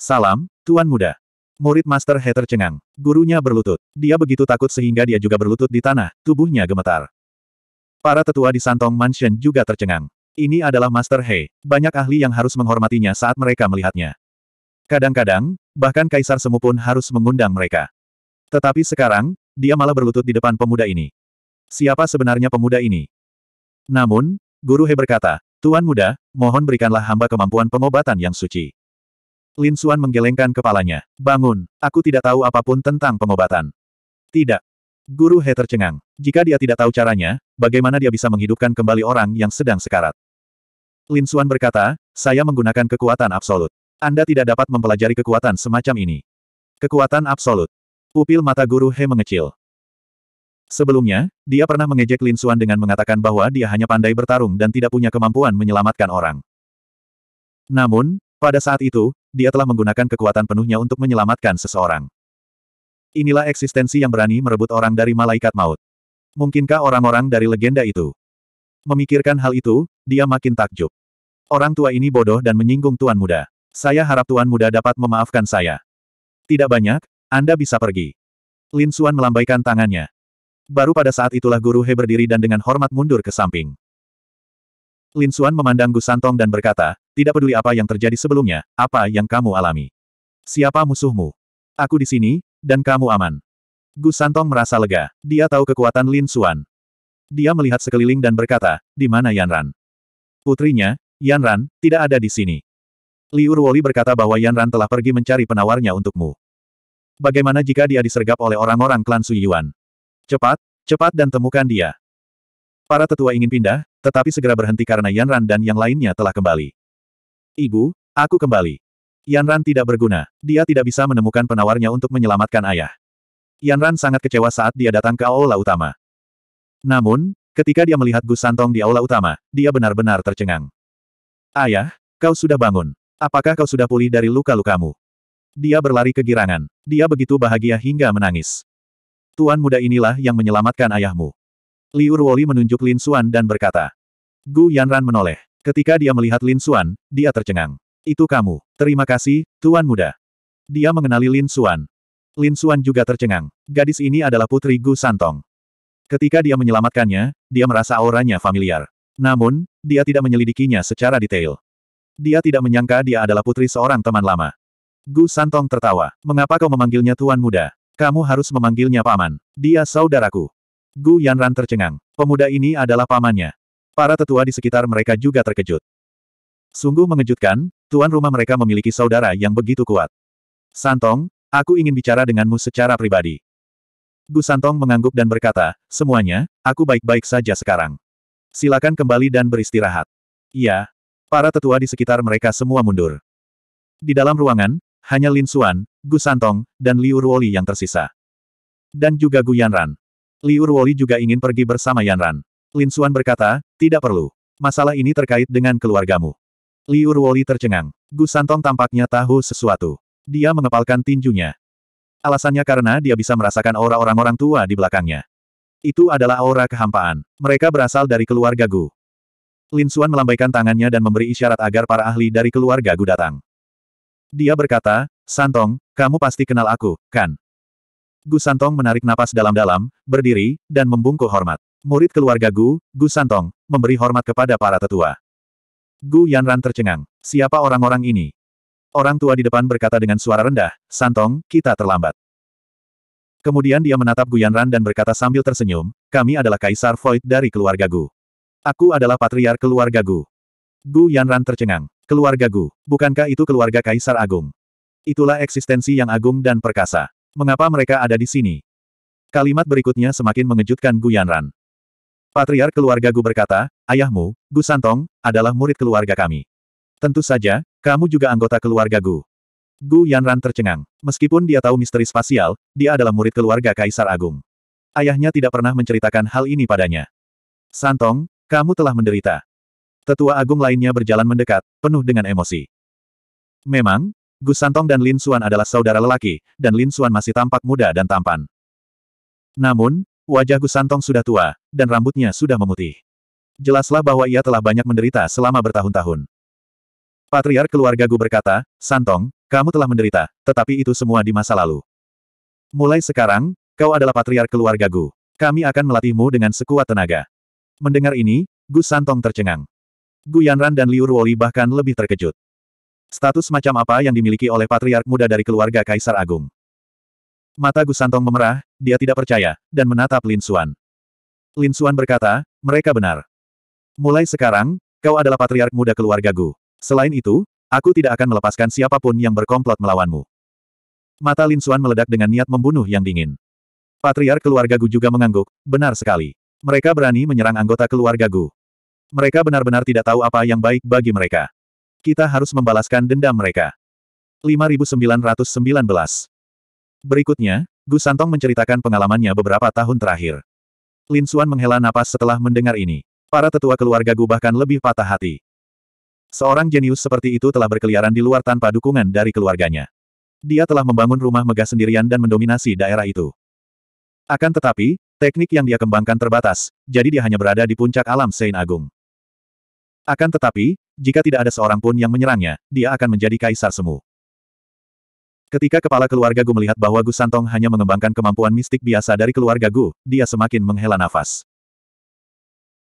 Salam, Tuan Muda. Murid Master He tercengang. Gurunya berlutut. Dia begitu takut sehingga dia juga berlutut di tanah, tubuhnya gemetar. Para tetua di Santong Mansion juga tercengang. Ini adalah Master He. Banyak ahli yang harus menghormatinya saat mereka melihatnya. Kadang-kadang, bahkan Kaisar Semu pun harus mengundang mereka. Tetapi sekarang, dia malah berlutut di depan pemuda ini. Siapa sebenarnya pemuda ini? Namun, Guru He berkata, Tuan muda, mohon berikanlah hamba kemampuan pengobatan yang suci. Lin Xuan menggelengkan kepalanya. Bangun, aku tidak tahu apapun tentang pengobatan. Tidak. Guru He tercengang. Jika dia tidak tahu caranya, bagaimana dia bisa menghidupkan kembali orang yang sedang sekarat? Lin Suan berkata, saya menggunakan kekuatan absolut. Anda tidak dapat mempelajari kekuatan semacam ini. Kekuatan absolut. Pupil mata guru He mengecil. Sebelumnya, dia pernah mengejek Lin Suan dengan mengatakan bahwa dia hanya pandai bertarung dan tidak punya kemampuan menyelamatkan orang. Namun, pada saat itu, dia telah menggunakan kekuatan penuhnya untuk menyelamatkan seseorang. Inilah eksistensi yang berani merebut orang dari malaikat maut. Mungkinkah orang-orang dari legenda itu Memikirkan hal itu, dia makin takjub. Orang tua ini bodoh dan menyinggung tuan muda. Saya harap tuan muda dapat memaafkan saya. Tidak banyak, Anda bisa pergi. Lin Xuan melambaikan tangannya. Baru pada saat itulah guru He berdiri dan dengan hormat mundur ke samping. Lin Xuan memandang Gu Santong dan berkata, tidak peduli apa yang terjadi sebelumnya, apa yang kamu alami. Siapa musuhmu? Aku di sini, dan kamu aman. Gu Santong merasa lega. Dia tahu kekuatan Lin Xuan. Dia melihat sekeliling dan berkata, di mana Yanran? Putrinya, Yanran, tidak ada di sini. Liu Ruoli berkata bahwa Yanran telah pergi mencari penawarnya untukmu. Bagaimana jika dia disergap oleh orang-orang klan Suyuan? Cepat, cepat dan temukan dia. Para tetua ingin pindah, tetapi segera berhenti karena Yanran dan yang lainnya telah kembali. Ibu, aku kembali. Yanran tidak berguna. Dia tidak bisa menemukan penawarnya untuk menyelamatkan ayah. Yanran sangat kecewa saat dia datang ke aula utama. Namun, ketika dia melihat Gu Santong di aula utama, dia benar-benar tercengang. Ayah, kau sudah bangun. Apakah kau sudah pulih dari luka-lukamu? Dia berlari kegirangan. Dia begitu bahagia hingga menangis. Tuan muda inilah yang menyelamatkan ayahmu. Liu Ruoli menunjuk Lin Xuan dan berkata. Gu Yanran menoleh. Ketika dia melihat Lin Xuan, dia tercengang. Itu kamu. Terima kasih, Tuan muda. Dia mengenali Lin Xuan. Lin Xuan juga tercengang. Gadis ini adalah putri Gu Santong. Ketika dia menyelamatkannya, dia merasa auranya familiar. Namun, dia tidak menyelidikinya secara detail. Dia tidak menyangka dia adalah putri seorang teman lama. Gu Santong tertawa. Mengapa kau memanggilnya Tuan Muda? Kamu harus memanggilnya Paman. Dia saudaraku. Gu Yanran tercengang. Pemuda ini adalah pamannya. Para tetua di sekitar mereka juga terkejut. Sungguh mengejutkan, tuan rumah mereka memiliki saudara yang begitu kuat. Santong, aku ingin bicara denganmu secara pribadi. Gu Santong mengangguk dan berkata, semuanya, aku baik-baik saja sekarang. Silakan kembali dan beristirahat. Iya. Para tetua di sekitar mereka semua mundur. Di dalam ruangan, hanya Lin Xuan, Gu Santong, dan Liu Ruoli yang tersisa. Dan juga Gu Yanran. Liu Ruoli juga ingin pergi bersama Yanran. Lin Xuan berkata, tidak perlu. Masalah ini terkait dengan keluargamu. Liu Ruoli tercengang. Gu Santong tampaknya tahu sesuatu. Dia mengepalkan tinjunya. Alasannya karena dia bisa merasakan aura orang-orang tua di belakangnya. Itu adalah aura kehampaan. Mereka berasal dari keluarga Gu. Lin Xuan melambaikan tangannya dan memberi isyarat agar para ahli dari keluarga Gu datang. Dia berkata, Santong, kamu pasti kenal aku, kan? Gu Santong menarik napas dalam-dalam, berdiri, dan membungkuk hormat. Murid keluarga Gu, Gu Santong, memberi hormat kepada para tetua. Gu Yanran tercengang. Siapa orang-orang ini? Orang tua di depan berkata dengan suara rendah, Santong, kita terlambat. Kemudian dia menatap Guyanran dan berkata sambil tersenyum, kami adalah Kaisar Void dari keluarga Gu. Aku adalah Patriar keluarga Gu. Gu Yanran tercengang. Keluarga Gu, bukankah itu keluarga Kaisar Agung? Itulah eksistensi yang agung dan perkasa. Mengapa mereka ada di sini? Kalimat berikutnya semakin mengejutkan Gu Yanran. Patriar keluarga Gu berkata, Ayahmu, Gu Santong, adalah murid keluarga kami. Tentu saja, kamu juga anggota keluarga Gu. Gu Yanran tercengang. Meskipun dia tahu misteri spasial, dia adalah murid keluarga Kaisar Agung. Ayahnya tidak pernah menceritakan hal ini padanya. Santong, kamu telah menderita. Tetua agung lainnya berjalan mendekat, penuh dengan emosi. Memang, Gu Santong dan Lin Suan adalah saudara lelaki, dan Lin Suan masih tampak muda dan tampan. Namun, wajah Gu Santong sudah tua, dan rambutnya sudah memutih. Jelaslah bahwa ia telah banyak menderita selama bertahun-tahun. Patriar keluarga Gu berkata, Santong, kamu telah menderita, tetapi itu semua di masa lalu. Mulai sekarang, kau adalah patriar keluarga Gu. Kami akan melatihmu dengan sekuat tenaga. Mendengar ini, Gu Santong tercengang. Gu Yanran dan Liu Ruoli bahkan lebih terkejut. Status macam apa yang dimiliki oleh patriark muda dari keluarga Kaisar Agung? Mata Gu Santong memerah, dia tidak percaya, dan menatap Lin Xuan. Lin Xuan berkata, mereka benar. Mulai sekarang, kau adalah patriark muda keluarga Gu. Selain itu, aku tidak akan melepaskan siapapun yang berkomplot melawanmu. Mata Lin Xuan meledak dengan niat membunuh yang dingin. Patriar keluarga Gu juga mengangguk, benar sekali. Mereka berani menyerang anggota keluarga Gu. Mereka benar-benar tidak tahu apa yang baik bagi mereka. Kita harus membalaskan dendam mereka. 5919 Berikutnya, Gu Santong menceritakan pengalamannya beberapa tahun terakhir. Lin Xuan menghela napas setelah mendengar ini. Para tetua keluarga Gu bahkan lebih patah hati. Seorang jenius seperti itu telah berkeliaran di luar tanpa dukungan dari keluarganya. Dia telah membangun rumah megah sendirian dan mendominasi daerah itu. Akan tetapi, teknik yang dia kembangkan terbatas, jadi dia hanya berada di puncak alam Sein Agung. Akan tetapi, jika tidak ada seorang pun yang menyerangnya, dia akan menjadi kaisar semu. Ketika kepala keluarga Gu melihat bahwa Gu Santong hanya mengembangkan kemampuan mistik biasa dari keluarga Gu, dia semakin menghela nafas.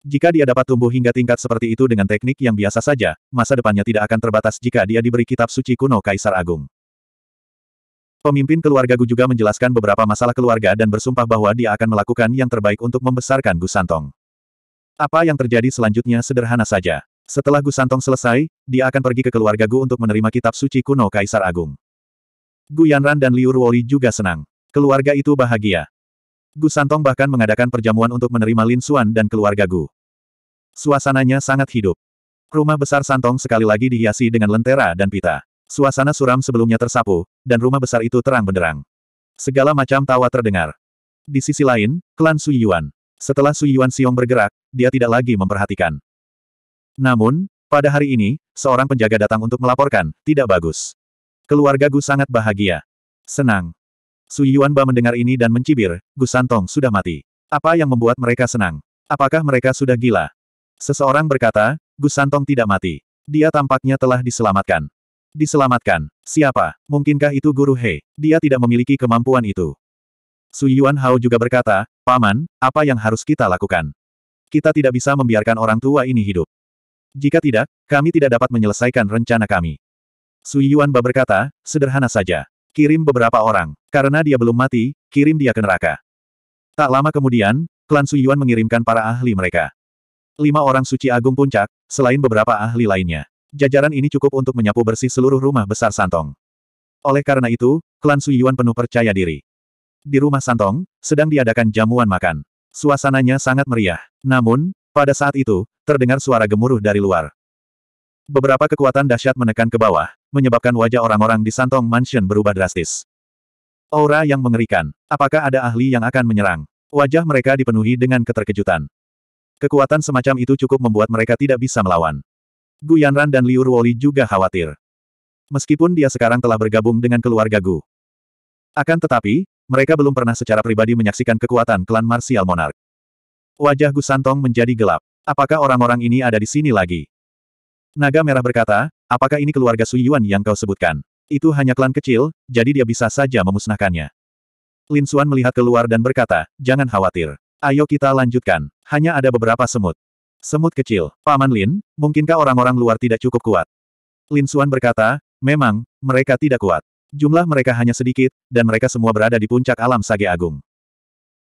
Jika dia dapat tumbuh hingga tingkat seperti itu dengan teknik yang biasa saja, masa depannya tidak akan terbatas jika dia diberi kitab suci kuno Kaisar Agung. Pemimpin keluarga Gu juga menjelaskan beberapa masalah keluarga dan bersumpah bahwa dia akan melakukan yang terbaik untuk membesarkan Gu Santong. Apa yang terjadi selanjutnya sederhana saja. Setelah Gu Santong selesai, dia akan pergi ke keluarga Gu untuk menerima kitab suci kuno Kaisar Agung. Gu Yanran dan Liu Ruoli juga senang. Keluarga itu bahagia. Gu Santong bahkan mengadakan perjamuan untuk menerima Lin Xuan dan keluarga Gu. Suasananya sangat hidup. Rumah besar Santong sekali lagi dihiasi dengan lentera dan pita. Suasana suram sebelumnya tersapu, dan rumah besar itu terang benderang. Segala macam tawa terdengar. Di sisi lain, klan Sui Yuan. Setelah Sui Yuan Xiong bergerak, dia tidak lagi memperhatikan. Namun, pada hari ini, seorang penjaga datang untuk melaporkan, tidak bagus. Keluarga Gu sangat bahagia. Senang. Sui Yuan Ba mendengar ini dan mencibir, Gu Santong sudah mati. Apa yang membuat mereka senang? Apakah mereka sudah gila? Seseorang berkata, Gus Santong tidak mati. Dia tampaknya telah diselamatkan. Diselamatkan. Siapa? Mungkinkah itu Guru He? Dia tidak memiliki kemampuan itu. Su Yuan Hao juga berkata, Paman, apa yang harus kita lakukan? Kita tidak bisa membiarkan orang tua ini hidup. Jika tidak, kami tidak dapat menyelesaikan rencana kami. Su Yuan Ba berkata, sederhana saja. Kirim beberapa orang. Karena dia belum mati, kirim dia ke neraka. Tak lama kemudian, klan Su Yuan mengirimkan para ahli mereka. Lima orang suci agung puncak, selain beberapa ahli lainnya. Jajaran ini cukup untuk menyapu bersih seluruh rumah besar Santong. Oleh karena itu, klan Yuan penuh percaya diri. Di rumah Santong, sedang diadakan jamuan makan. Suasananya sangat meriah. Namun, pada saat itu, terdengar suara gemuruh dari luar. Beberapa kekuatan dahsyat menekan ke bawah, menyebabkan wajah orang-orang di Santong Mansion berubah drastis. Aura yang mengerikan. Apakah ada ahli yang akan menyerang? Wajah mereka dipenuhi dengan keterkejutan. Kekuatan semacam itu cukup membuat mereka tidak bisa melawan. Gu Yanran dan Liu Ruoli juga khawatir. Meskipun dia sekarang telah bergabung dengan keluarga Gu. Akan tetapi, mereka belum pernah secara pribadi menyaksikan kekuatan klan Martial Monarch. Wajah Gu Santong menjadi gelap. Apakah orang-orang ini ada di sini lagi? Naga Merah berkata, apakah ini keluarga Su Yuan yang kau sebutkan? Itu hanya klan kecil, jadi dia bisa saja memusnahkannya. Lin Xuan melihat keluar dan berkata, jangan khawatir. Ayo kita lanjutkan. Hanya ada beberapa semut. Semut kecil. Paman Lin, mungkinkah orang-orang luar tidak cukup kuat? Lin Suan berkata, memang, mereka tidak kuat. Jumlah mereka hanya sedikit, dan mereka semua berada di puncak alam Sage Agung.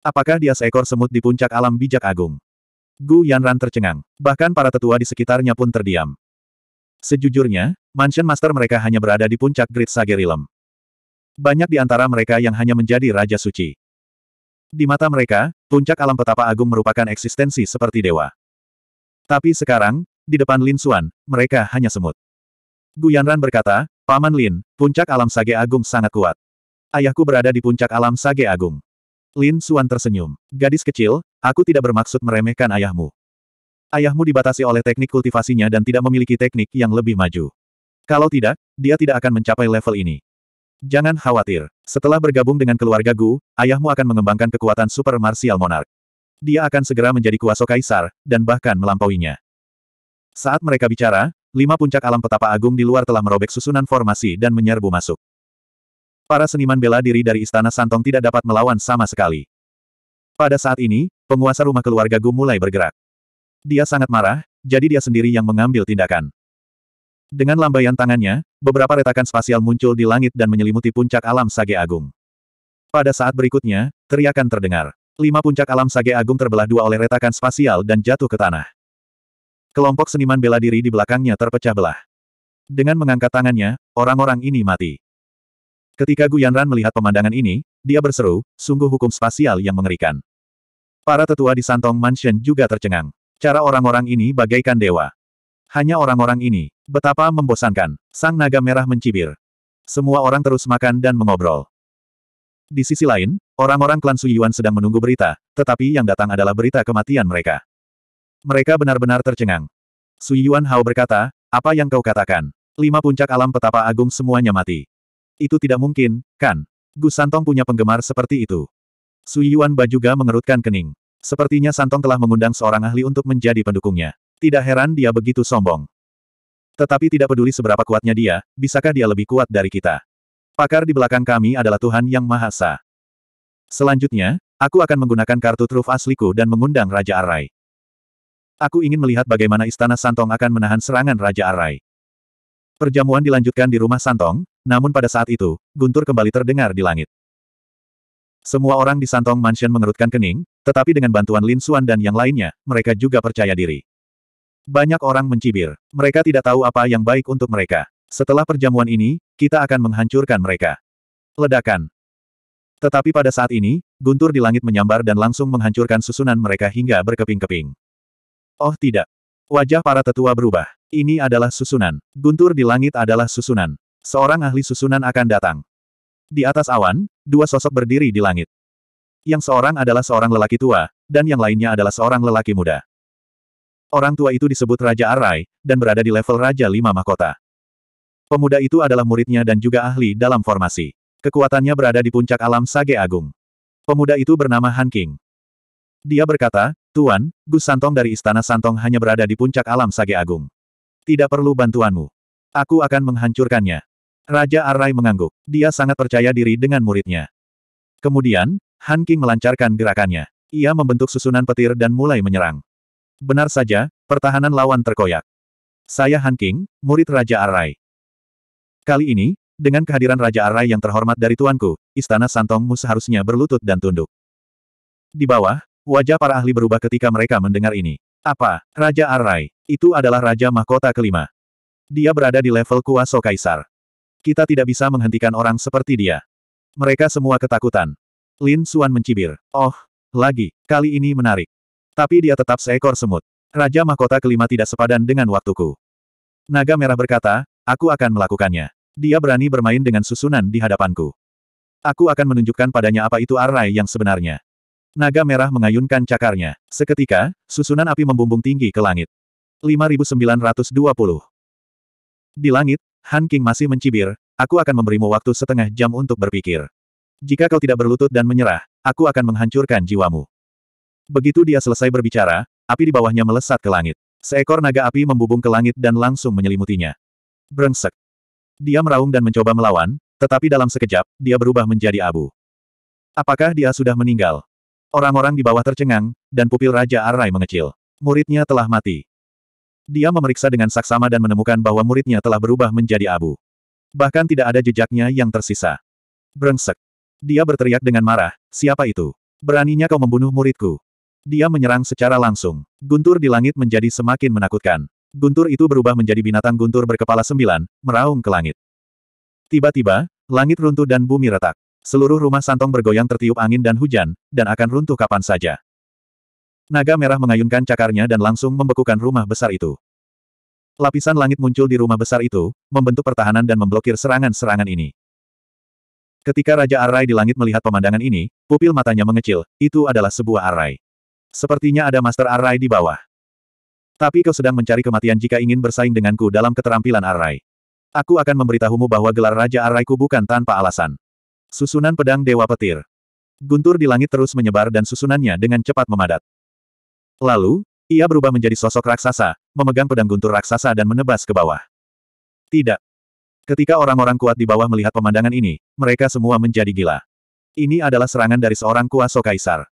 Apakah dia seekor semut di puncak alam bijak agung? Gu Yanran tercengang. Bahkan para tetua di sekitarnya pun terdiam. Sejujurnya, Mansion Master mereka hanya berada di puncak Great Sage Realm. Banyak di antara mereka yang hanya menjadi Raja Suci. Di mata mereka, puncak alam petapa agung merupakan eksistensi seperti dewa. Tapi sekarang, di depan Lin Xuan, mereka hanya semut. Gu Yanran berkata, Paman Lin, puncak alam sage agung sangat kuat. Ayahku berada di puncak alam sage agung. Lin Xuan tersenyum. Gadis kecil, aku tidak bermaksud meremehkan ayahmu. Ayahmu dibatasi oleh teknik kultivasinya dan tidak memiliki teknik yang lebih maju. Kalau tidak, dia tidak akan mencapai level ini. Jangan khawatir. Setelah bergabung dengan keluarga Gu, ayahmu akan mengembangkan kekuatan Super Martial Monarch. Dia akan segera menjadi kuasa kaisar, dan bahkan melampauinya. Saat mereka bicara, lima puncak alam petapa agung di luar telah merobek susunan formasi dan menyerbu masuk. Para seniman bela diri dari Istana Santong tidak dapat melawan sama sekali. Pada saat ini, penguasa rumah keluarga Gu mulai bergerak. Dia sangat marah, jadi dia sendiri yang mengambil tindakan. Dengan lambaian tangannya, beberapa retakan spasial muncul di langit dan menyelimuti puncak alam Sage Agung. Pada saat berikutnya, teriakan terdengar. Lima puncak alam Sage Agung terbelah dua oleh retakan spasial dan jatuh ke tanah. Kelompok seniman bela diri di belakangnya terpecah belah. Dengan mengangkat tangannya, orang-orang ini mati. Ketika Gu Yanran melihat pemandangan ini, dia berseru, sungguh hukum spasial yang mengerikan. Para tetua di Santong Mansion juga tercengang. Cara orang-orang ini bagaikan dewa. Hanya orang-orang ini. Betapa membosankan. Sang naga merah mencibir. Semua orang terus makan dan mengobrol. Di sisi lain, orang-orang klan Suyuan sedang menunggu berita, tetapi yang datang adalah berita kematian mereka. Mereka benar-benar tercengang. Suyuan Hao berkata, apa yang kau katakan? Lima puncak alam petapa agung semuanya mati. Itu tidak mungkin, kan? Gu Santong punya penggemar seperti itu. Suyuan Ba juga mengerutkan kening. Sepertinya Santong telah mengundang seorang ahli untuk menjadi pendukungnya. Tidak heran dia begitu sombong. Tetapi tidak peduli seberapa kuatnya dia, bisakah dia lebih kuat dari kita? Pakar di belakang kami adalah Tuhan Yang Maha Esa. Selanjutnya, aku akan menggunakan kartu truf asliku dan mengundang Raja Arai. Aku ingin melihat bagaimana Istana Santong akan menahan serangan Raja Arai. Perjamuan dilanjutkan di rumah Santong, namun pada saat itu, guntur kembali terdengar di langit. Semua orang di Santong Mansion mengerutkan kening, tetapi dengan bantuan Lin Xuan dan yang lainnya, mereka juga percaya diri. Banyak orang mencibir. Mereka tidak tahu apa yang baik untuk mereka. Setelah perjamuan ini, kita akan menghancurkan mereka. Ledakan. Tetapi pada saat ini, guntur di langit menyambar dan langsung menghancurkan susunan mereka hingga berkeping-keping. Oh tidak. Wajah para tetua berubah. Ini adalah susunan. Guntur di langit adalah susunan. Seorang ahli susunan akan datang. Di atas awan, dua sosok berdiri di langit. Yang seorang adalah seorang lelaki tua, dan yang lainnya adalah seorang lelaki muda. Orang tua itu disebut Raja Arai, dan berada di level Raja Lima Mahkota. Pemuda itu adalah muridnya dan juga ahli dalam formasi. Kekuatannya berada di puncak alam Sage Agung. Pemuda itu bernama Han King. Dia berkata, Tuan, Gus Santong dari Istana Santong hanya berada di puncak alam Sage Agung. Tidak perlu bantuanmu. Aku akan menghancurkannya. Raja Arai mengangguk. Dia sangat percaya diri dengan muridnya. Kemudian, Han King melancarkan gerakannya. Ia membentuk susunan petir dan mulai menyerang. Benar saja, pertahanan lawan terkoyak. Saya Han King, murid Raja Arai. Kali ini, dengan kehadiran Raja Arai yang terhormat dari tuanku, istana Santongmu seharusnya berlutut dan tunduk. Di bawah, wajah para ahli berubah ketika mereka mendengar ini. Apa, Raja Arai, itu adalah Raja Mahkota kelima. Dia berada di level kuasa kaisar. Kita tidak bisa menghentikan orang seperti dia. Mereka semua ketakutan. Lin Suan mencibir. Oh, lagi, kali ini menarik. Tapi dia tetap seekor semut. Raja mahkota kelima tidak sepadan dengan waktuku. Naga merah berkata, aku akan melakukannya. Dia berani bermain dengan susunan di hadapanku. Aku akan menunjukkan padanya apa itu arai yang sebenarnya. Naga merah mengayunkan cakarnya. Seketika, susunan api membumbung tinggi ke langit. 5920. Di langit, Han King masih mencibir, aku akan memberimu waktu setengah jam untuk berpikir. Jika kau tidak berlutut dan menyerah, aku akan menghancurkan jiwamu. Begitu dia selesai berbicara, api di bawahnya melesat ke langit. Seekor naga api membubung ke langit dan langsung menyelimutinya. Brengsek. Dia meraung dan mencoba melawan, tetapi dalam sekejap, dia berubah menjadi abu. Apakah dia sudah meninggal? Orang-orang di bawah tercengang, dan pupil Raja Arai mengecil. Muridnya telah mati. Dia memeriksa dengan saksama dan menemukan bahwa muridnya telah berubah menjadi abu. Bahkan tidak ada jejaknya yang tersisa. Brengsek. Dia berteriak dengan marah, siapa itu? Beraninya kau membunuh muridku. Dia menyerang secara langsung. Guntur di langit menjadi semakin menakutkan. Guntur itu berubah menjadi binatang guntur berkepala sembilan, meraung ke langit. Tiba-tiba, langit runtuh dan bumi retak. Seluruh rumah santong bergoyang tertiup angin dan hujan, dan akan runtuh kapan saja. Naga merah mengayunkan cakarnya dan langsung membekukan rumah besar itu. Lapisan langit muncul di rumah besar itu, membentuk pertahanan dan memblokir serangan-serangan ini. Ketika Raja Arai di langit melihat pemandangan ini, pupil matanya mengecil, itu adalah sebuah arai. Sepertinya ada Master arai di bawah. Tapi kau sedang mencari kematian jika ingin bersaing denganku dalam keterampilan arai. Aku akan memberitahumu bahwa gelar Raja Arrayku bukan tanpa alasan. Susunan pedang Dewa Petir. Guntur di langit terus menyebar dan susunannya dengan cepat memadat. Lalu, ia berubah menjadi sosok raksasa, memegang pedang guntur raksasa dan menebas ke bawah. Tidak. Ketika orang-orang kuat di bawah melihat pemandangan ini, mereka semua menjadi gila. Ini adalah serangan dari seorang kuasa kaisar.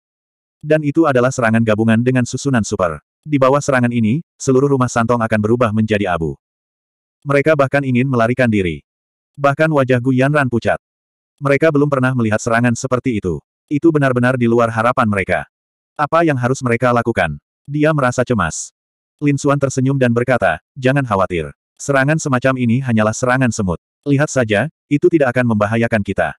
Dan itu adalah serangan gabungan dengan susunan super. Di bawah serangan ini, seluruh rumah Santong akan berubah menjadi abu. Mereka bahkan ingin melarikan diri. Bahkan wajah Gu Yanran pucat. Mereka belum pernah melihat serangan seperti itu. Itu benar-benar di luar harapan mereka. Apa yang harus mereka lakukan? Dia merasa cemas. Lin Xuan tersenyum dan berkata, jangan khawatir. Serangan semacam ini hanyalah serangan semut. Lihat saja, itu tidak akan membahayakan kita.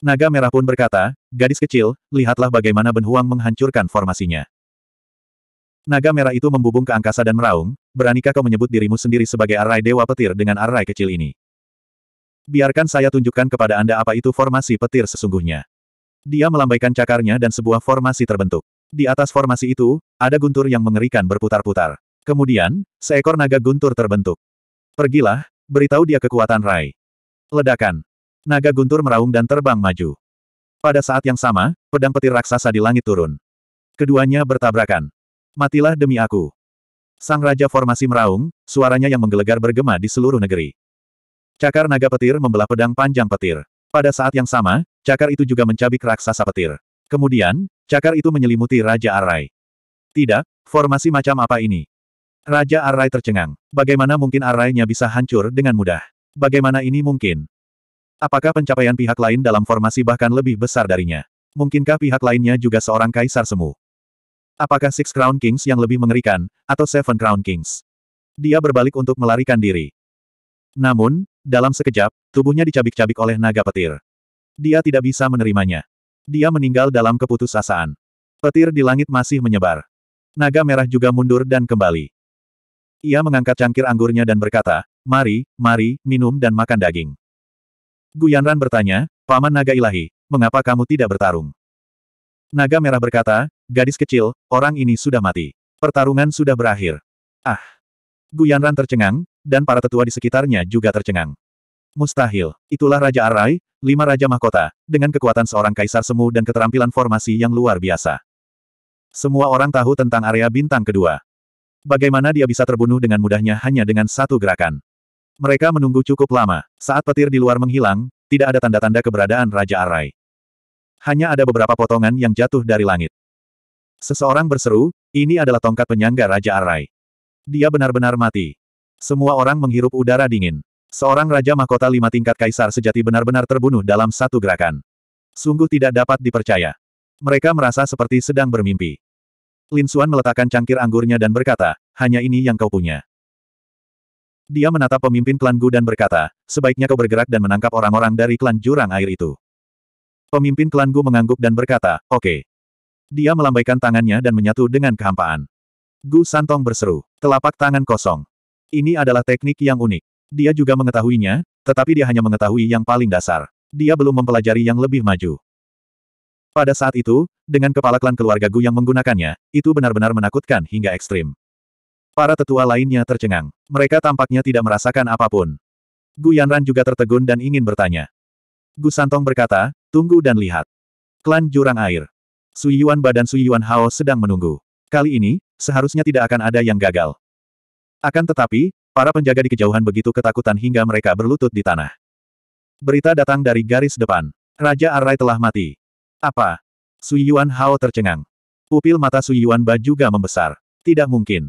Naga merah pun berkata, gadis kecil, lihatlah bagaimana Ben Huang menghancurkan formasinya. Naga merah itu membubung ke angkasa dan meraung, beranikah kau menyebut dirimu sendiri sebagai arai dewa petir dengan arai kecil ini? Biarkan saya tunjukkan kepada Anda apa itu formasi petir sesungguhnya. Dia melambaikan cakarnya dan sebuah formasi terbentuk. Di atas formasi itu, ada guntur yang mengerikan berputar-putar. Kemudian, seekor naga guntur terbentuk. Pergilah, beritahu dia kekuatan Rai. Ledakan. Naga guntur meraung dan terbang maju. Pada saat yang sama, pedang petir raksasa di langit turun. Keduanya bertabrakan. Matilah demi aku. Sang Raja Formasi meraung, suaranya yang menggelegar bergema di seluruh negeri. Cakar naga petir membelah pedang panjang petir. Pada saat yang sama, cakar itu juga mencabik raksasa petir. Kemudian, cakar itu menyelimuti Raja Arai. Tidak, formasi macam apa ini? Raja Arai tercengang. Bagaimana mungkin Arainya bisa hancur dengan mudah? Bagaimana ini mungkin? Apakah pencapaian pihak lain dalam formasi bahkan lebih besar darinya? Mungkinkah pihak lainnya juga seorang kaisar semu? Apakah Six Crown Kings yang lebih mengerikan, atau Seven Crown Kings? Dia berbalik untuk melarikan diri. Namun, dalam sekejap, tubuhnya dicabik-cabik oleh naga petir. Dia tidak bisa menerimanya. Dia meninggal dalam keputusasaan. Petir di langit masih menyebar. Naga merah juga mundur dan kembali. Ia mengangkat cangkir anggurnya dan berkata, Mari, mari, minum dan makan daging. Gu Yanran bertanya, Paman Naga Ilahi, mengapa kamu tidak bertarung? Naga Merah berkata, gadis kecil, orang ini sudah mati. Pertarungan sudah berakhir. Ah! Gu Yanran tercengang, dan para tetua di sekitarnya juga tercengang. Mustahil, itulah Raja Arai, lima Raja Mahkota, dengan kekuatan seorang kaisar semu dan keterampilan formasi yang luar biasa. Semua orang tahu tentang area bintang kedua. Bagaimana dia bisa terbunuh dengan mudahnya hanya dengan satu gerakan? Mereka menunggu cukup lama. Saat petir di luar menghilang, tidak ada tanda-tanda keberadaan Raja Arai. Hanya ada beberapa potongan yang jatuh dari langit. Seseorang berseru, ini adalah tongkat penyangga Raja Arai. Dia benar-benar mati. Semua orang menghirup udara dingin. Seorang Raja Mahkota lima tingkat kaisar sejati benar-benar terbunuh dalam satu gerakan. Sungguh tidak dapat dipercaya. Mereka merasa seperti sedang bermimpi. Lin Xuan meletakkan cangkir anggurnya dan berkata, hanya ini yang kau punya. Dia menatap pemimpin klan Gu dan berkata, sebaiknya kau bergerak dan menangkap orang-orang dari klan jurang air itu. Pemimpin klan Gu mengangguk dan berkata, oke. Okay. Dia melambaikan tangannya dan menyatu dengan kehampaan. Gu Santong berseru, telapak tangan kosong. Ini adalah teknik yang unik. Dia juga mengetahuinya, tetapi dia hanya mengetahui yang paling dasar. Dia belum mempelajari yang lebih maju. Pada saat itu, dengan kepala klan keluarga Gu yang menggunakannya, itu benar-benar menakutkan hingga ekstrim. Para tetua lainnya tercengang. Mereka tampaknya tidak merasakan apapun. Gu Yanran juga tertegun dan ingin bertanya. Gu Santong berkata, tunggu dan lihat. Klan Jurang Air. Ba dan badan Suyuan Hao sedang menunggu. Kali ini, seharusnya tidak akan ada yang gagal. Akan tetapi, para penjaga di kejauhan begitu ketakutan hingga mereka berlutut di tanah. Berita datang dari garis depan. Raja Arai telah mati. Apa? Suyuan Hao tercengang. Pupil mata Suyuan Ba juga membesar. Tidak mungkin.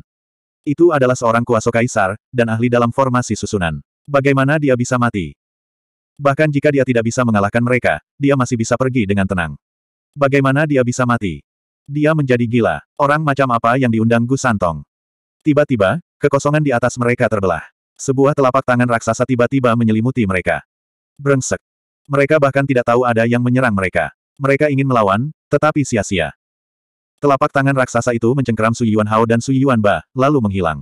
Itu adalah seorang kuasa kaisar, dan ahli dalam formasi susunan. Bagaimana dia bisa mati? Bahkan jika dia tidak bisa mengalahkan mereka, dia masih bisa pergi dengan tenang. Bagaimana dia bisa mati? Dia menjadi gila. Orang macam apa yang diundang Gusantong? Tiba-tiba, kekosongan di atas mereka terbelah. Sebuah telapak tangan raksasa tiba-tiba menyelimuti mereka. Brengsek. Mereka bahkan tidak tahu ada yang menyerang mereka. Mereka ingin melawan, tetapi sia-sia. Telapak tangan raksasa itu mencengkeram Su Yuan Hao dan Su Yuan Ba, lalu menghilang.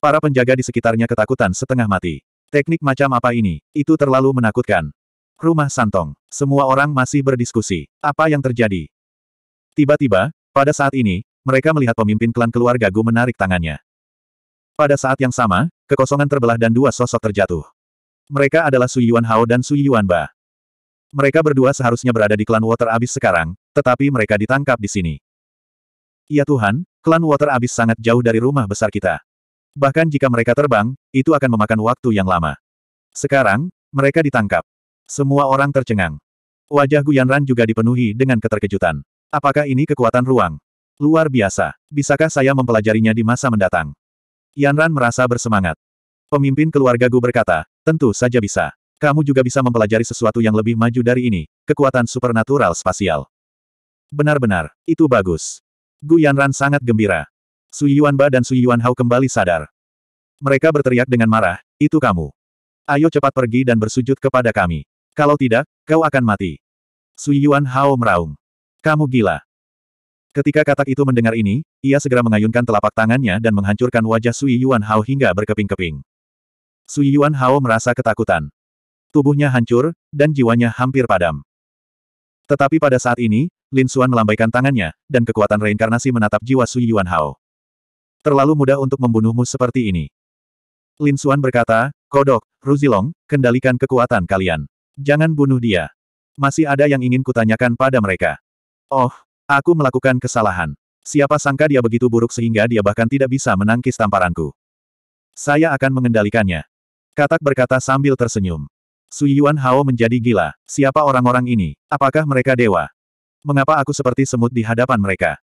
Para penjaga di sekitarnya ketakutan setengah mati. Teknik macam apa ini? Itu terlalu menakutkan. Rumah Santong. Semua orang masih berdiskusi. Apa yang terjadi? Tiba-tiba, pada saat ini, mereka melihat pemimpin klan keluarga Gu menarik tangannya. Pada saat yang sama, kekosongan terbelah dan dua sosok terjatuh. Mereka adalah Su Yuan Hao dan Su Yuan Ba. Mereka berdua seharusnya berada di klan Water Abyss sekarang, tetapi mereka ditangkap di sini. Ya Tuhan, klan Water Abyss sangat jauh dari rumah besar kita. Bahkan jika mereka terbang, itu akan memakan waktu yang lama. Sekarang, mereka ditangkap. Semua orang tercengang. Wajah Guyanran juga dipenuhi dengan keterkejutan. Apakah ini kekuatan ruang? Luar biasa. Bisakah saya mempelajarinya di masa mendatang? Yanran merasa bersemangat. Pemimpin keluarga Gu berkata, tentu saja bisa. Kamu juga bisa mempelajari sesuatu yang lebih maju dari ini, kekuatan supernatural spasial. Benar-benar, itu bagus. Gu Yanran sangat gembira. Sui Yuanba dan Sui Yuan Hao kembali sadar. Mereka berteriak dengan marah, itu kamu. Ayo cepat pergi dan bersujud kepada kami. Kalau tidak, kau akan mati. Sui Yuan Hao meraung. Kamu gila. Ketika katak itu mendengar ini, ia segera mengayunkan telapak tangannya dan menghancurkan wajah Sui Yuan Hao hingga berkeping-keping. Sui Yuan Hao merasa ketakutan. Tubuhnya hancur, dan jiwanya hampir padam. Tetapi pada saat ini, Lin Xuan melambaikan tangannya, dan kekuatan reinkarnasi menatap jiwa Su Yuan Hao. Terlalu mudah untuk membunuhmu seperti ini. Lin Xuan berkata, Kodok, Ruzilong, kendalikan kekuatan kalian. Jangan bunuh dia. Masih ada yang ingin kutanyakan pada mereka. Oh, aku melakukan kesalahan. Siapa sangka dia begitu buruk sehingga dia bahkan tidak bisa menangkis tamparanku. Saya akan mengendalikannya. Katak berkata sambil tersenyum. Sui Yuan Hao menjadi gila. Siapa orang-orang ini? Apakah mereka dewa? Mengapa aku seperti semut di hadapan mereka?